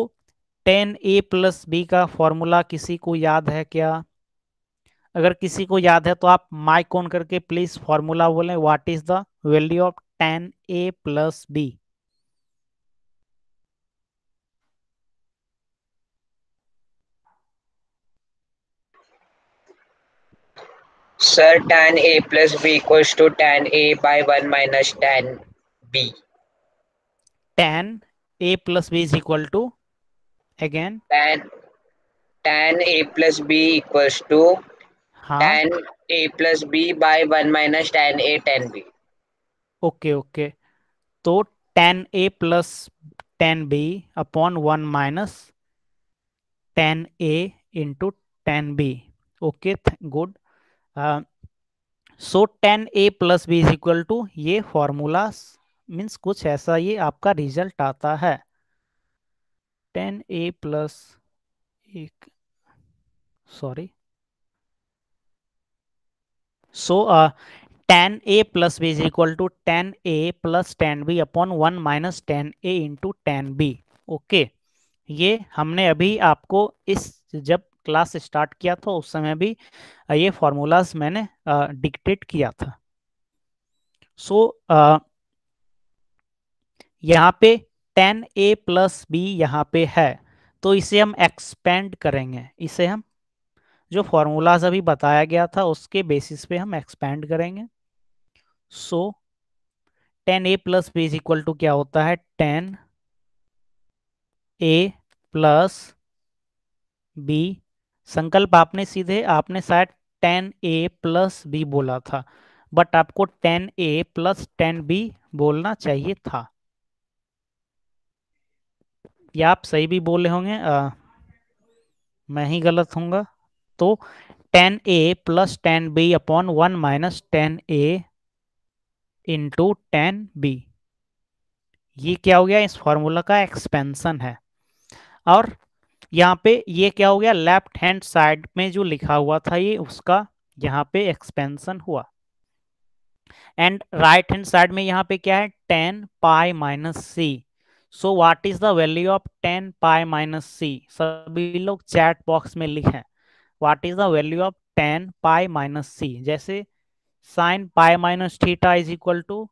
टेन ए प्लस बी का फॉर्मूला किसी को याद है क्या अगर किसी को याद है तो आप माइक ऑन करके प्लीज फॉर्मूला बोलें what is the value of tan A plus B sir tan A plus B equals to tan A by one minus tan B tan a plus b is equal to again tan tan a plus b equals to हाँ? tan a plus b by 1 minus tan a tan b okay okay तो tan a plus tan b upon 1 minus tan a into tan b ओके good so tan a plus b is equal to ये formulas means कुछ ऐसा ये आपका result आता है tan A plus एक sorry so tan A plus B is equal to tan A plus tan B upon one minus tan A into tan B okay ये हमने अभी आपको इस जब क्लास स्टार्ट किया था उस समय भी ये फॉर्मूलाज मैंने डिक्टेट किया था सो so, uh, यहाँ पे टेन ए प्लस बी यहाँ पे है तो इसे हम एक्सपेंड करेंगे इसे हम जो फॉर्मूलाज अभी बताया गया था उसके बेसिस पे हम एक्सपेंड करेंगे so tan A plus B is equal to क्या होता है टेन ए प्लस बी संकल्प आपने सीधे आपने शायद टेन ए प्लस बी बोला था बट आपको tan A plus tan B बोलना चाहिए था या आप सही भी बोले होंगे मैं ही गलत होऊंगा तो tan A plus tan B upon one minus tan A into tan B ये क्या हो गया इस फॉर्मूला का एक्सपेंसन है और यहाँ पे ये क्या हो गया लेफ्ट हैंड साइड में जो लिखा हुआ था ये उसका यहाँ पे एक्सपेंशन हुआ एंड राइट हैंड साइड में यहाँ पे क्या है tan pi minus C so what is the value of tan pi minus C सभी लोग चैट बॉक्स में लिखे what is the value of tan pi minus C जैसे sine pi minus theta is equal to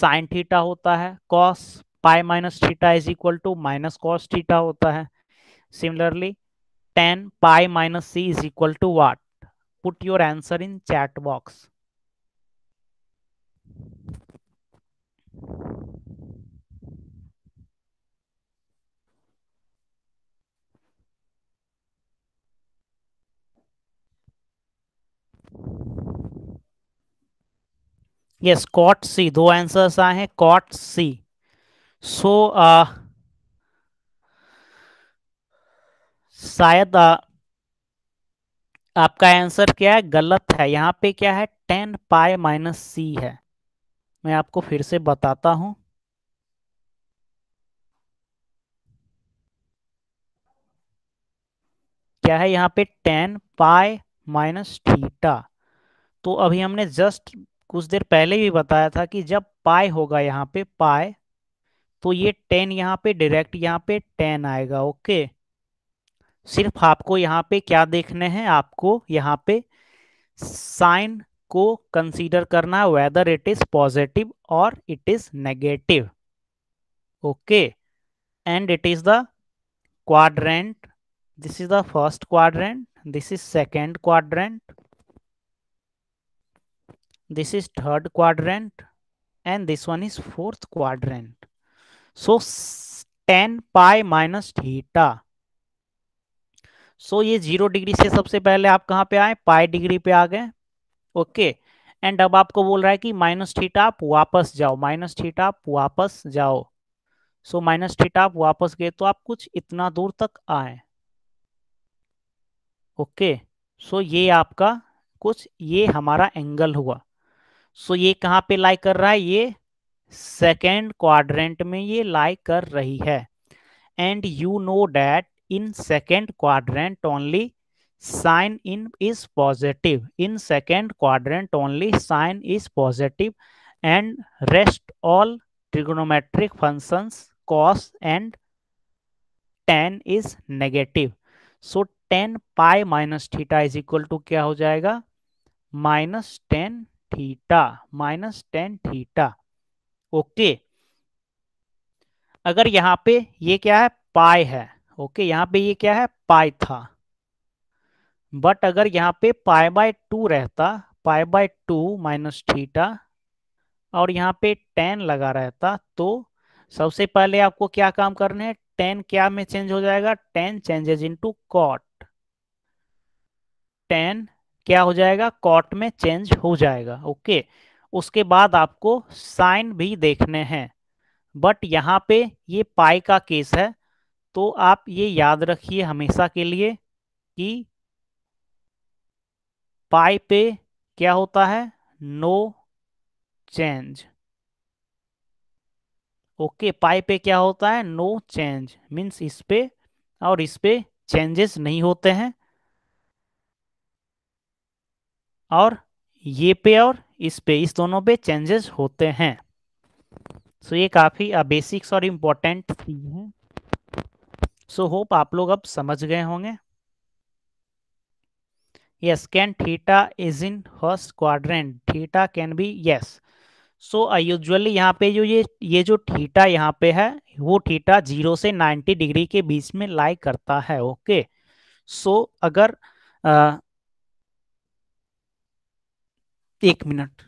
sine theta होता है cos pi minus theta is equal to minus cos theta होता है similarly tan pi minus C is equal to what put your answer in chat box yes cot C दो answers आए हैं cot C सो शायद uh, आपका answer क्या है गलत है यहाँ पे क्या है टेन पाए माइनस सी है मैं आपको फिर से बताता हूं क्या है यहाँ पे टेन पाए माइनस थीटा तो अभी हमने जस्ट कुछ देर पहले भी बताया था कि जब पाए होगा यहाँ पे पाए तो ये टेन यहाँ पे डायरेक्ट यहाँ पे टेन आएगा ओके सिर्फ आपको यहाँ पे क्या देखने हैं आपको यहाँ पे साइन को कंसीडर करना है वेदर इट इज पॉजिटिव और it is negative okay and it is the quadrant this is the first quadrant this is second quadrant this is third quadrant and this one is fourth quadrant so tan pi minus theta so so, ये zero degree से सबसे पहले आप कहाँ पे आए pi degree पे आ गए ओके एंड अब आपको बोल रहा है कि माइनस थीटा आप वापस जाओ माइनस थीटा आप वापस जाओ सो माइनस थीटा आप वापस गए तो आप कुछ इतना दूर तक आए ओके सो ये आपका कुछ ये हमारा एंगल हुआ सो ये कहाँ पे लाई कर रहा है ये सेकेंड क्वाड्रेंट में ये लाई कर रही है and you know that in second quadrant only sine in is positive in second quadrant only sine is positive and rest all trigonometric function cos and tan is negative so tan pi minus theta is equal to क्या हो जाएगा minus tan theta minus tan theta okay अगर यहाँ पे ये क्या है पाई है ओके यहाँ पे ये क्या है पाई था बट अगर यहाँ पे पाई बाय टू रहता pi by two minus theta और यहाँ पे टेन लगा रहता तो सबसे पहले आपको क्या काम करना है टेन क्या में चेंज हो जाएगा tan changes into cot tan क्या हो जाएगा कॉट में चेंज हो जाएगा ओके उसके बाद आपको साइन भी देखने हैं बट यहाँ पे ये पाई का केस है तो आप ये याद रखिए हमेशा के लिए कि पाई पे क्या होता है नो चेंज ओके पाई पे क्या होता है नो चेंज मीन्स इस पे और इस पे चेंजेस नहीं होते हैं और ये पे और इस पे इस दोनों पे चेंजेस होते हैं सो so, ये काफ़ी बेसिक्स और इम्पोर्टेंट चीज है सो so, होप आप लोग अब समझ गए होंगे yes can theta is in first quadrant theta can be yes so usually यहाँ पे जो ये ये जो थीटा यहाँ पे है वो थीटा जीरो से नाइन्टी डिग्री के बीच में लाई करता है ओके okay? सो so, अगर एक minute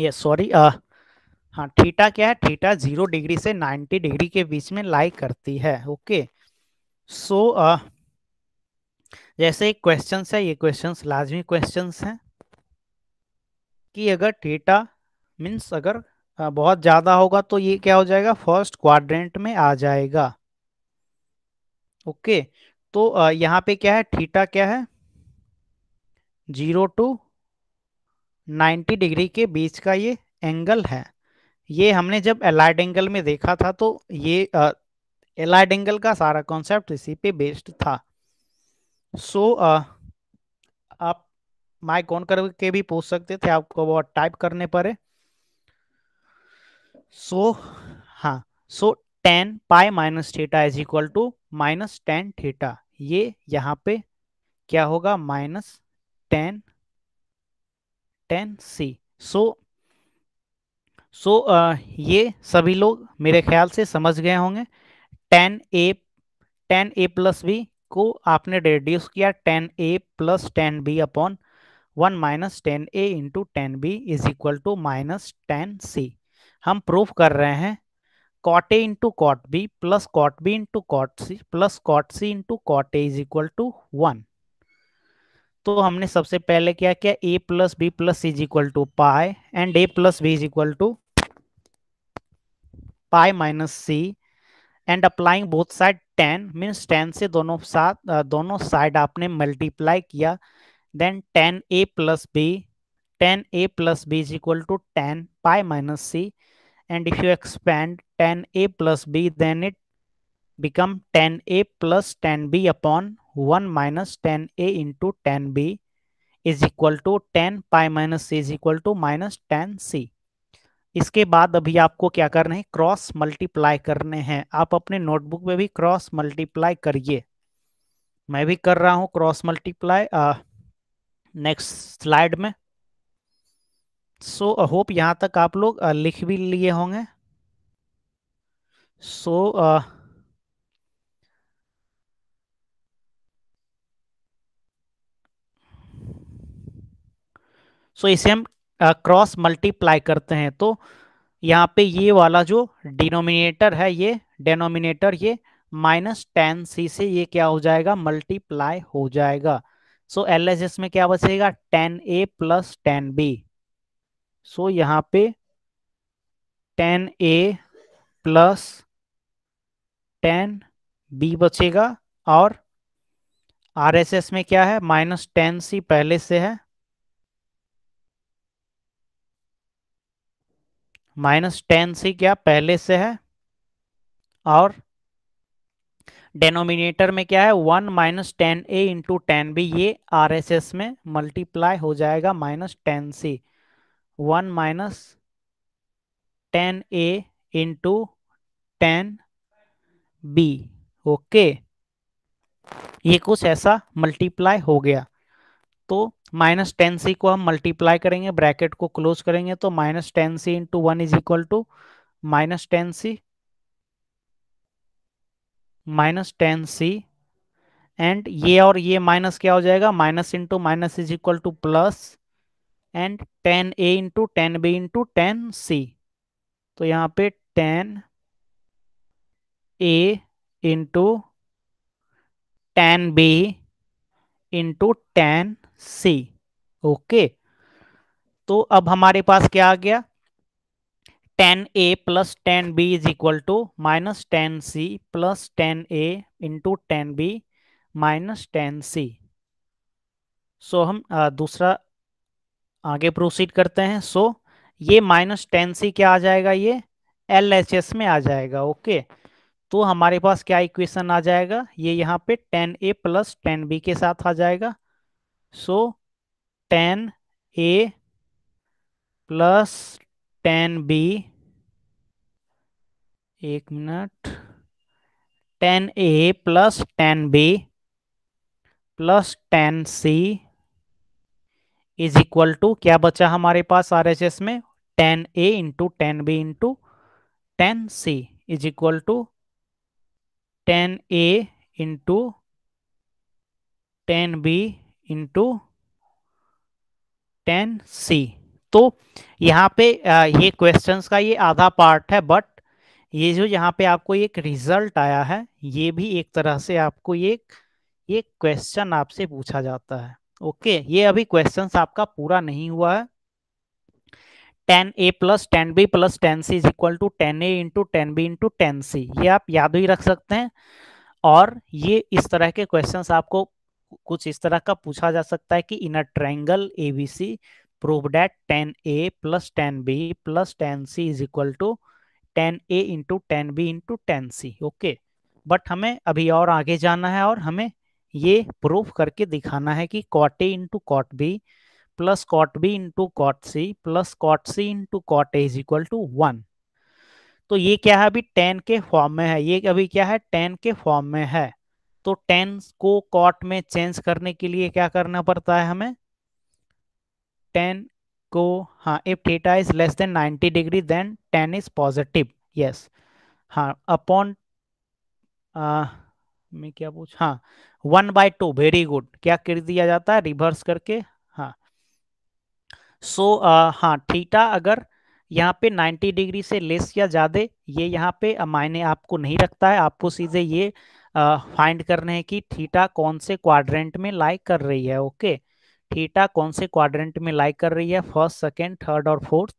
yes yeah, sorry uh हाँ थीटा क्या है थीटा जीरो डिग्री से नाइन्टी डिग्री के बीच में लाई करती है ओके सो so, uh, जैसे एक क्वेश्चन है ये क्वेश्चन लाजमी क्वेश्चन हैं कि अगर थीटा मीन्स अगर बहुत ज़्यादा होगा तो ये क्या हो जाएगा फर्स्ट क्वाड्रेंट में आ जाएगा ओके तो यहाँ पे क्या है थीटा क्या है जीरो टू नाइन्टी डिग्री के बीच का ये एंगल है ये हमने जब एलाइड एंगल में देखा था तो ये एलाइड एंगल का सारा कॉन्सेप्ट इसी पे बेस्ड था सो so, uh, आप माइक ऑन करके भी पूछ सकते थे आपको वो टाइप करने पर सो so, हाँ so tan pi minus theta is equal to minus tan theta ये यहाँ पे क्या होगा minus tan tan C so so so, uh, ये सभी लोग मेरे ख्याल से समझ गए होंगे tan A tan A plus B को आपने रेड्यूस किया tan A plus tan B upon one minus tan A into tan B is equal to minus tan C हम प्रूफ कर रहे हैं cot A into cot B plus cot B into cot C plus cot C into cot A is equal to one तो हमने सबसे पहले क्या किया A plus B plus is equal to pi and A plus B is equal to pi minus C and applying both side tan means tan से दोनों साथ दोनों साइड आपने मल्टीप्लाई किया then tan A plus B tan A plus B is equal to tan pi minus C and if you expand tan A plus B then it become tan A plus tan B upon one minus tan A into tan B is equal to tan pi minus C is equal to minus tan C इसके बाद अभी आपको क्या करना है cross multiply करने हैं आप अपने नोटबुक में भी क्रॉस मल्टीप्लाई करिए मैं भी कर रहा हूं क्रॉस मल्टीप्लाई नेक्स्ट स्लाइड में सो आई होप यहां तक आप लोग uh, लिख भी लिए होंगे सो so, uh, सो इसे हम क्रॉस मल्टीप्लाई करते हैं तो यहाँ पे ये वाला जो डिनोमिनेटर है ये डेनोमिनेटर ये माइनस टेन सी से ये क्या हो जाएगा मल्टीप्लाई हो जाएगा सो एल एस एस में क्या बचेगा tan A plus tan B so यहाँ पे tan A plus tan B बचेगा और आर एस एस में क्या है माइनस टेन सी पहले से है माइनस टेन सी क्या पहले से है और डेनोमिनेटर में क्या है one minus tan A into tan B ये आर एस एस में मल्टीप्लाई हो जाएगा minus tan C one minus tan A into tan B okay ये कुछ ऐसा मल्टीप्लाई हो गया तो माइनस टेन सी को हम मल्टीप्लाई करेंगे ब्रैकेट को क्लोज करेंगे तो minus tan C into one is equal to minus tan C minus tan C and ये और ये माइनस क्या हो जाएगा minus into minus is equal to plus and tan A into tan B into tan C तो यहाँ पे tan A into tan B into tan C okay तो अब हमारे पास क्या आ गया tan A plus tan B is equal to minus tan C plus tan A into tan B minus tan C so हम आ, दूसरा आगे प्रोसीड करते हैं सो so, ये माइनस टेन सी क्या आ जाएगा ये एल एच एस में आ जाएगा ओके okay? तो हमारे पास क्या इक्वेशन आ जाएगा ये यहाँ पे tan A plus tan B के साथ आ जाएगा so tan A plus tan B एक minute tan A plus tan B plus tan C is equal to क्या बचा हमारे पास आर एच एस में tan A into tan B into tan C is equal to tan A into tan B into tan C तो यहाँ पे ये questions का ये आधा पार्ट है बट ये जो यहाँ पे आपको एक रिजल्ट आया है ये भी एक तरह से आपको एक एक क्वेश्चन आपसे पूछा जाता है ओके ये अभी क्वेश्चंस आपका पूरा नहीं हुआ है tan A plus tan B plus tan C is equal to tan A into tan B into tan C ये आप याद भी रख सकते हैं और ये इस तरह के क्वेश्चंस आपको कुछ इस तरह का पूछा जा सकता है कि in a triangle A B C prove that tan A plus tan B plus tan C is equal to tan A into tan B into tan C okay but हमें अभी और आगे जाना है और हमें ये प्रूफ करके दिखाना है कि cot A into cot B plus cot B into cot C plus cot C into cot A is equal to one तो ये क्या है अभी टेन के फॉर्म में है ये अभी क्या है टेन के फॉर्म में है तो टेन को कॉट में चेंज करने के लिए क्या करना पड़ता है हमें टेन को हाँ if theta is less than 90 degree then tan is positive yes हाँ अपॉन मैं क्या पूछ हाँ one by two very good क्या कर दिया जाता है रिवर्स करके सो so, uh, हाँ थीटा अगर यहाँ पे 90 डिग्री से लेस या ज़्यादा ये यहाँ पे मायने आपको नहीं रखता है आपको सीधे ये फाइंड करने हैं कि थीटा कौन से क्वाड्रेंट में लाइक कर रही है ओके थीटा कौन से क्वाड्रेंट में लाइक कर रही है फर्स्ट सेकेंड थर्ड और फोर्थ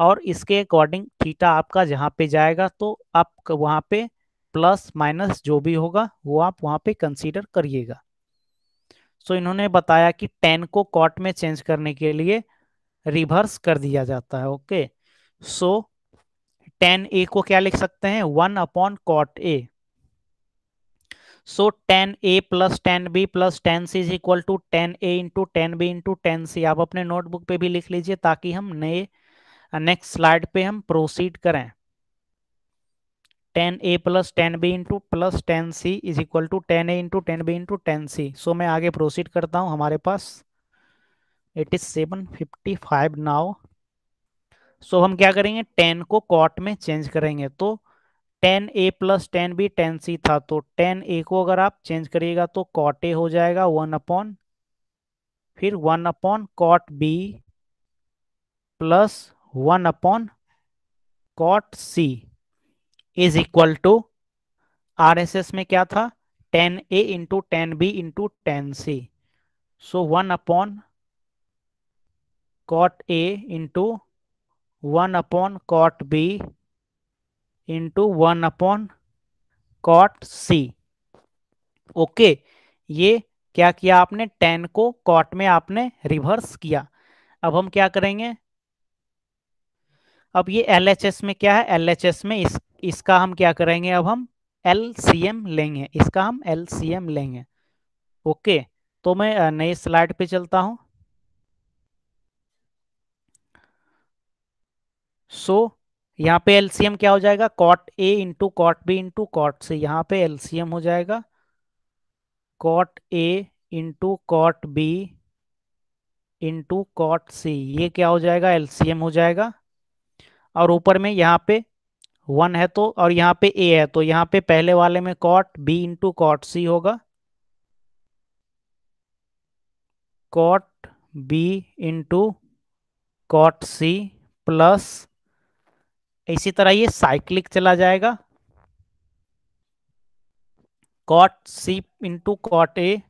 और इसके अकॉर्डिंग थीटा आपका जहाँ पे जाएगा तो आप वहाँ पे प्लस माइनस जो भी होगा वो आप वहाँ पे कंसीडर करिएगा सो so, इन्होंने बताया कि टेन को कॉट में चेंज करने के लिए रिवर्स कर दिया जाता है ओके सो टेन ए को क्या लिख सकते हैं one upon cot A so tan A plus tan B plus tan C is equal to tan A into tan B into tan C आप अपने नोटबुक पे भी लिख लीजिए ताकि हम नए नेक्स्ट स्लाइड पे हम प्रोसीड करें tan A plus tan B into plus tan C is equal to tan A into tan B into tan C so मैं आगे प्रोसीड करता हूँ हमारे पास it is seven fifty five now so हम क्या करेंगे टेन को कॉट में चेंज करेंगे तो tan A plus tan B tan C था तो टेन ए को अगर आप चेंज करिएगा तो कॉट ए हो जाएगा वन अपॉन फिर one upon cot B plus one upon cot C is equal to R S S में क्या था tan A into tan B into tan C so one upon cot A into 1 upon cot B into 1 upon cot C. Okay okay, ये क्या किया आपने ten को cot में आपने रिवर्स किया अब हम क्या करेंगे अब ये एल में क्या है एल में इस इसका हम क्या करेंगे अब हम एल लेंगे इसका हम एल लेंगे ओके okay, तो मैं नई स्लाइड पे चलता हूँ सो यहाँ पे एलसीएम क्या हो जाएगा cot A into cot B into cot C यहाँ पे एलसीएम हो जाएगा cot A into cot B into cot C ये क्या हो जाएगा एलसीएम हो जाएगा और ऊपर में यहाँ पे वन है तो और यहाँ पे ए है तो यहाँ पे पहले वाले में cot B into cot C होगा cot B into cot C plus इसी तरह ये साइक्लिक चला जाएगा cot C into cot A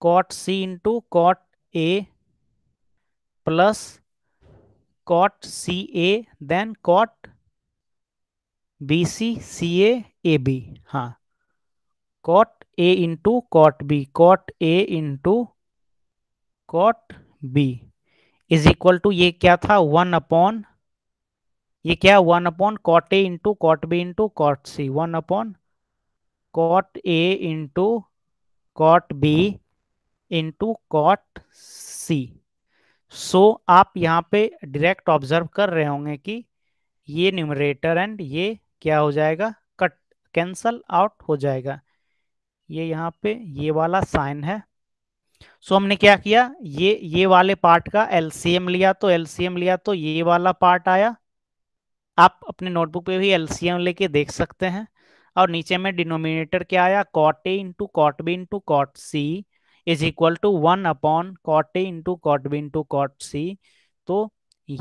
cot C into cot A plus cot C A then cot B C C A A B हाँ cot A into cot B cot A into cot B is equal to ये क्या था one upon ये क्या one upon cot A into cot B into cot C one upon cot A into cot B into cot C so आप यहाँ पे direct observe कर रहे होंगे कि ये न्यूमरेटर एंड ये क्या हो जाएगा कट कैंसल आउट हो जाएगा ये यहाँ पे ये वाला साइन है सो so, हमने क्या किया ये ये वाले पार्ट का एलसीएम लिया तो एलसीएम लिया तो ये वाला पार्ट आया आप अपने नोटबुक पे भी एलसीएम लेके देख सकते हैं और नीचे में डिनोमिनेटर क्या आया cot A into cot B into cot C is equal to one upon cot A into cot B into cot C तो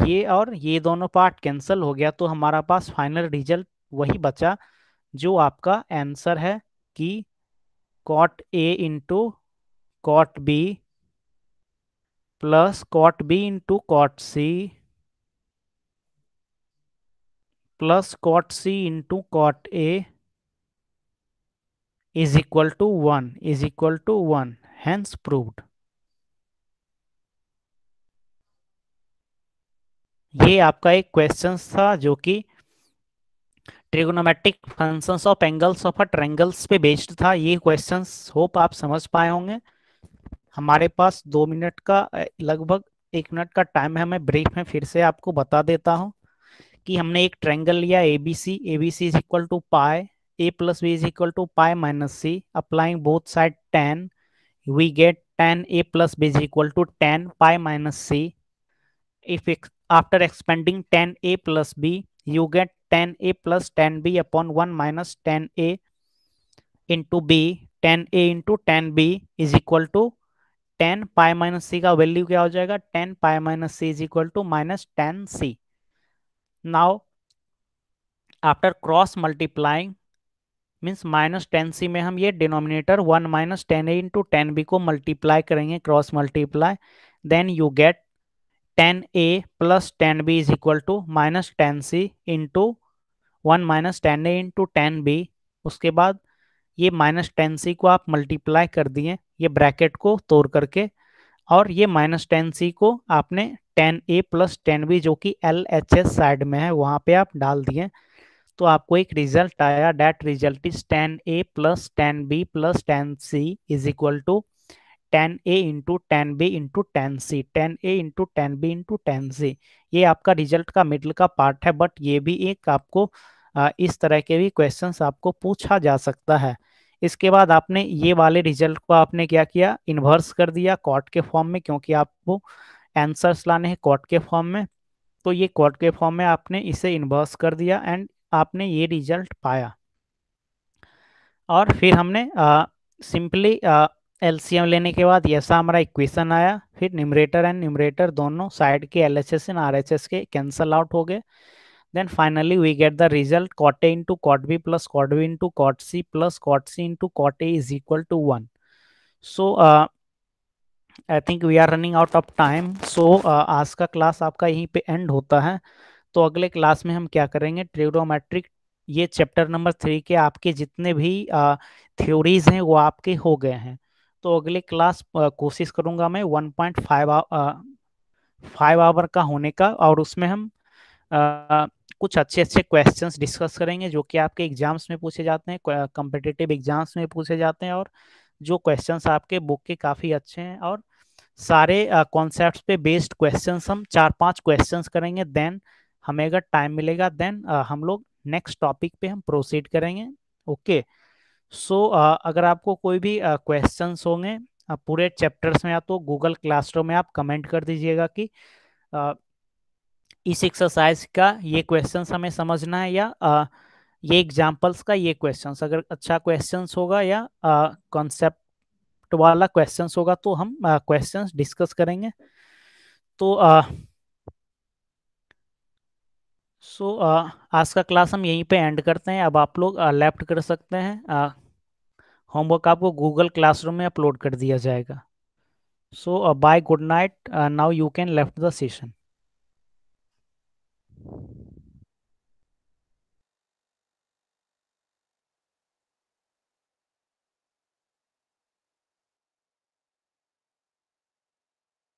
ये और ये दोनों पार्ट कैंसिल हो गया तो हमारा पास फाइनल रिजल्ट वही बचा जो आपका आंसर है कि cot A into cot B plus cot B into cot C plus cot C into cot A is equal to one is equal to one hence proved ये आपका एक क्वेश्चन था जो कि trigonometric functions of angles of a triangles पे based था ये question hope आप समझ पाए होंगे हमारे पास दो मिनट का लगभग एक मिनट का टाइम है मैं ब्रीफ में फिर से आपको बता देता हूँ कि हमने एक ट्रेंगल लिया B C is equal to pi A plus B is equal to pi minus C applying both side tan we get tan A plus B is equal to tan pi minus C if after expanding tan A plus B you get tan A plus tan B upon one minus tan A into B tan A into tan B is equal to tan pi minus C का value क्या हो जाएगा tan pi minus C is equal to minus tan C now after cross multiplying means minus tan C में हम ये denominator one minus tan A into tan B को multiply करेंगे cross multiply then you get tan A plus tan B is equal to minus tan C into one minus tan A into tan B उसके बाद ये minus tan C को आप multiply कर दिए ये ब्रैकेट को तोड़ करके और ये माइनस टेन सी को आपने tan A plus tan B जो कि एल एच एस साइड में है वहां पे आप डाल दिए तो आपको एक रिजल्ट आया that result is tan A plus tan B plus tan C is equal to tan A into tan B into tan C tan A into tan B into tan C ये आपका result का middle का part है but ये भी एक आपको इस तरह के भी क्वेश्चन आपको पूछा जा सकता है इसके बाद आपने ये वाले रिजल्ट को आपने क्या किया इन्वर्स कर दिया कॉट के फॉर्म में क्योंकि आपको आंसर्स लाने हैं कॉट के फॉर्म में तो ये कॉट के फॉर्म में आपने इसे इन्वर्स कर दिया एंड आपने ये रिजल्ट पाया और फिर हमने सिंपली एल लेने के बाद ऐसा हमारा इक्वेशन आया फिर न्यूमरेटर एंड न्यूमरेटर दोनों साइड के एल एंड एस के कैंसल आउट हो गए then finally we get the result cot A into cot B plus cot B into cot C plus cot C into cot A is equal to one so I think we are running out of time so आज का class आपका यहीं पे and होता है तो अगले class में हम क्या करेंगे ट्रिग्नोमेट्रिक ये चैप्टर नंबर थ्री के आपके जितने भी थ्योरीज uh, हैं वो आपके हो गए हैं तो अगले क्लास uh, कोशिश करूँगा मैं one point five five hour का होने का और उसमें हम आ, uh, कुछ अच्छे अच्छे क्वेश्चंस डिस्कस करेंगे जो कि आपके एग्जाम्स में पूछे जाते हैं कॉम्पिटिटिव एग्जाम्स में पूछे जाते हैं और जो क्वेश्चंस आपके बुक के काफ़ी अच्छे हैं और सारे कॉन्सेप्ट पे बेस्ड क्वेश्चन हम चार पांच क्वेश्चन करेंगे देन हमें अगर टाइम मिलेगा देन हम लोग नेक्स्ट टॉपिक पे हम प्रोसीड करेंगे ओके okay. सो so, अगर आपको कोई भी क्वेश्चन होंगे पूरे चैप्टर्स में या तो गूगल क्लासरूम में आप कमेंट कर दीजिएगा कि इस एक्सरसाइज का ये क्वेश्चन हमें समझना है या ये एग्जाम्पल्स का ये क्वेश्चन अगर अच्छा क्वेश्चन होगा या कॉन्सेप्ट कॉन्सेप्ट वाला क्वेश्चंस होगा तो हम क्वेश्चंस डिस्कस करेंगे तो आ, सो so, uh, आज का क्लास हम यहीं पे एंड करते हैं अब आप लोग लेफ्ट कर सकते हैं होमवर्क आपको गूगल क्लासरूम में अपलोड कर दिया जाएगा so bye good night now you can left the session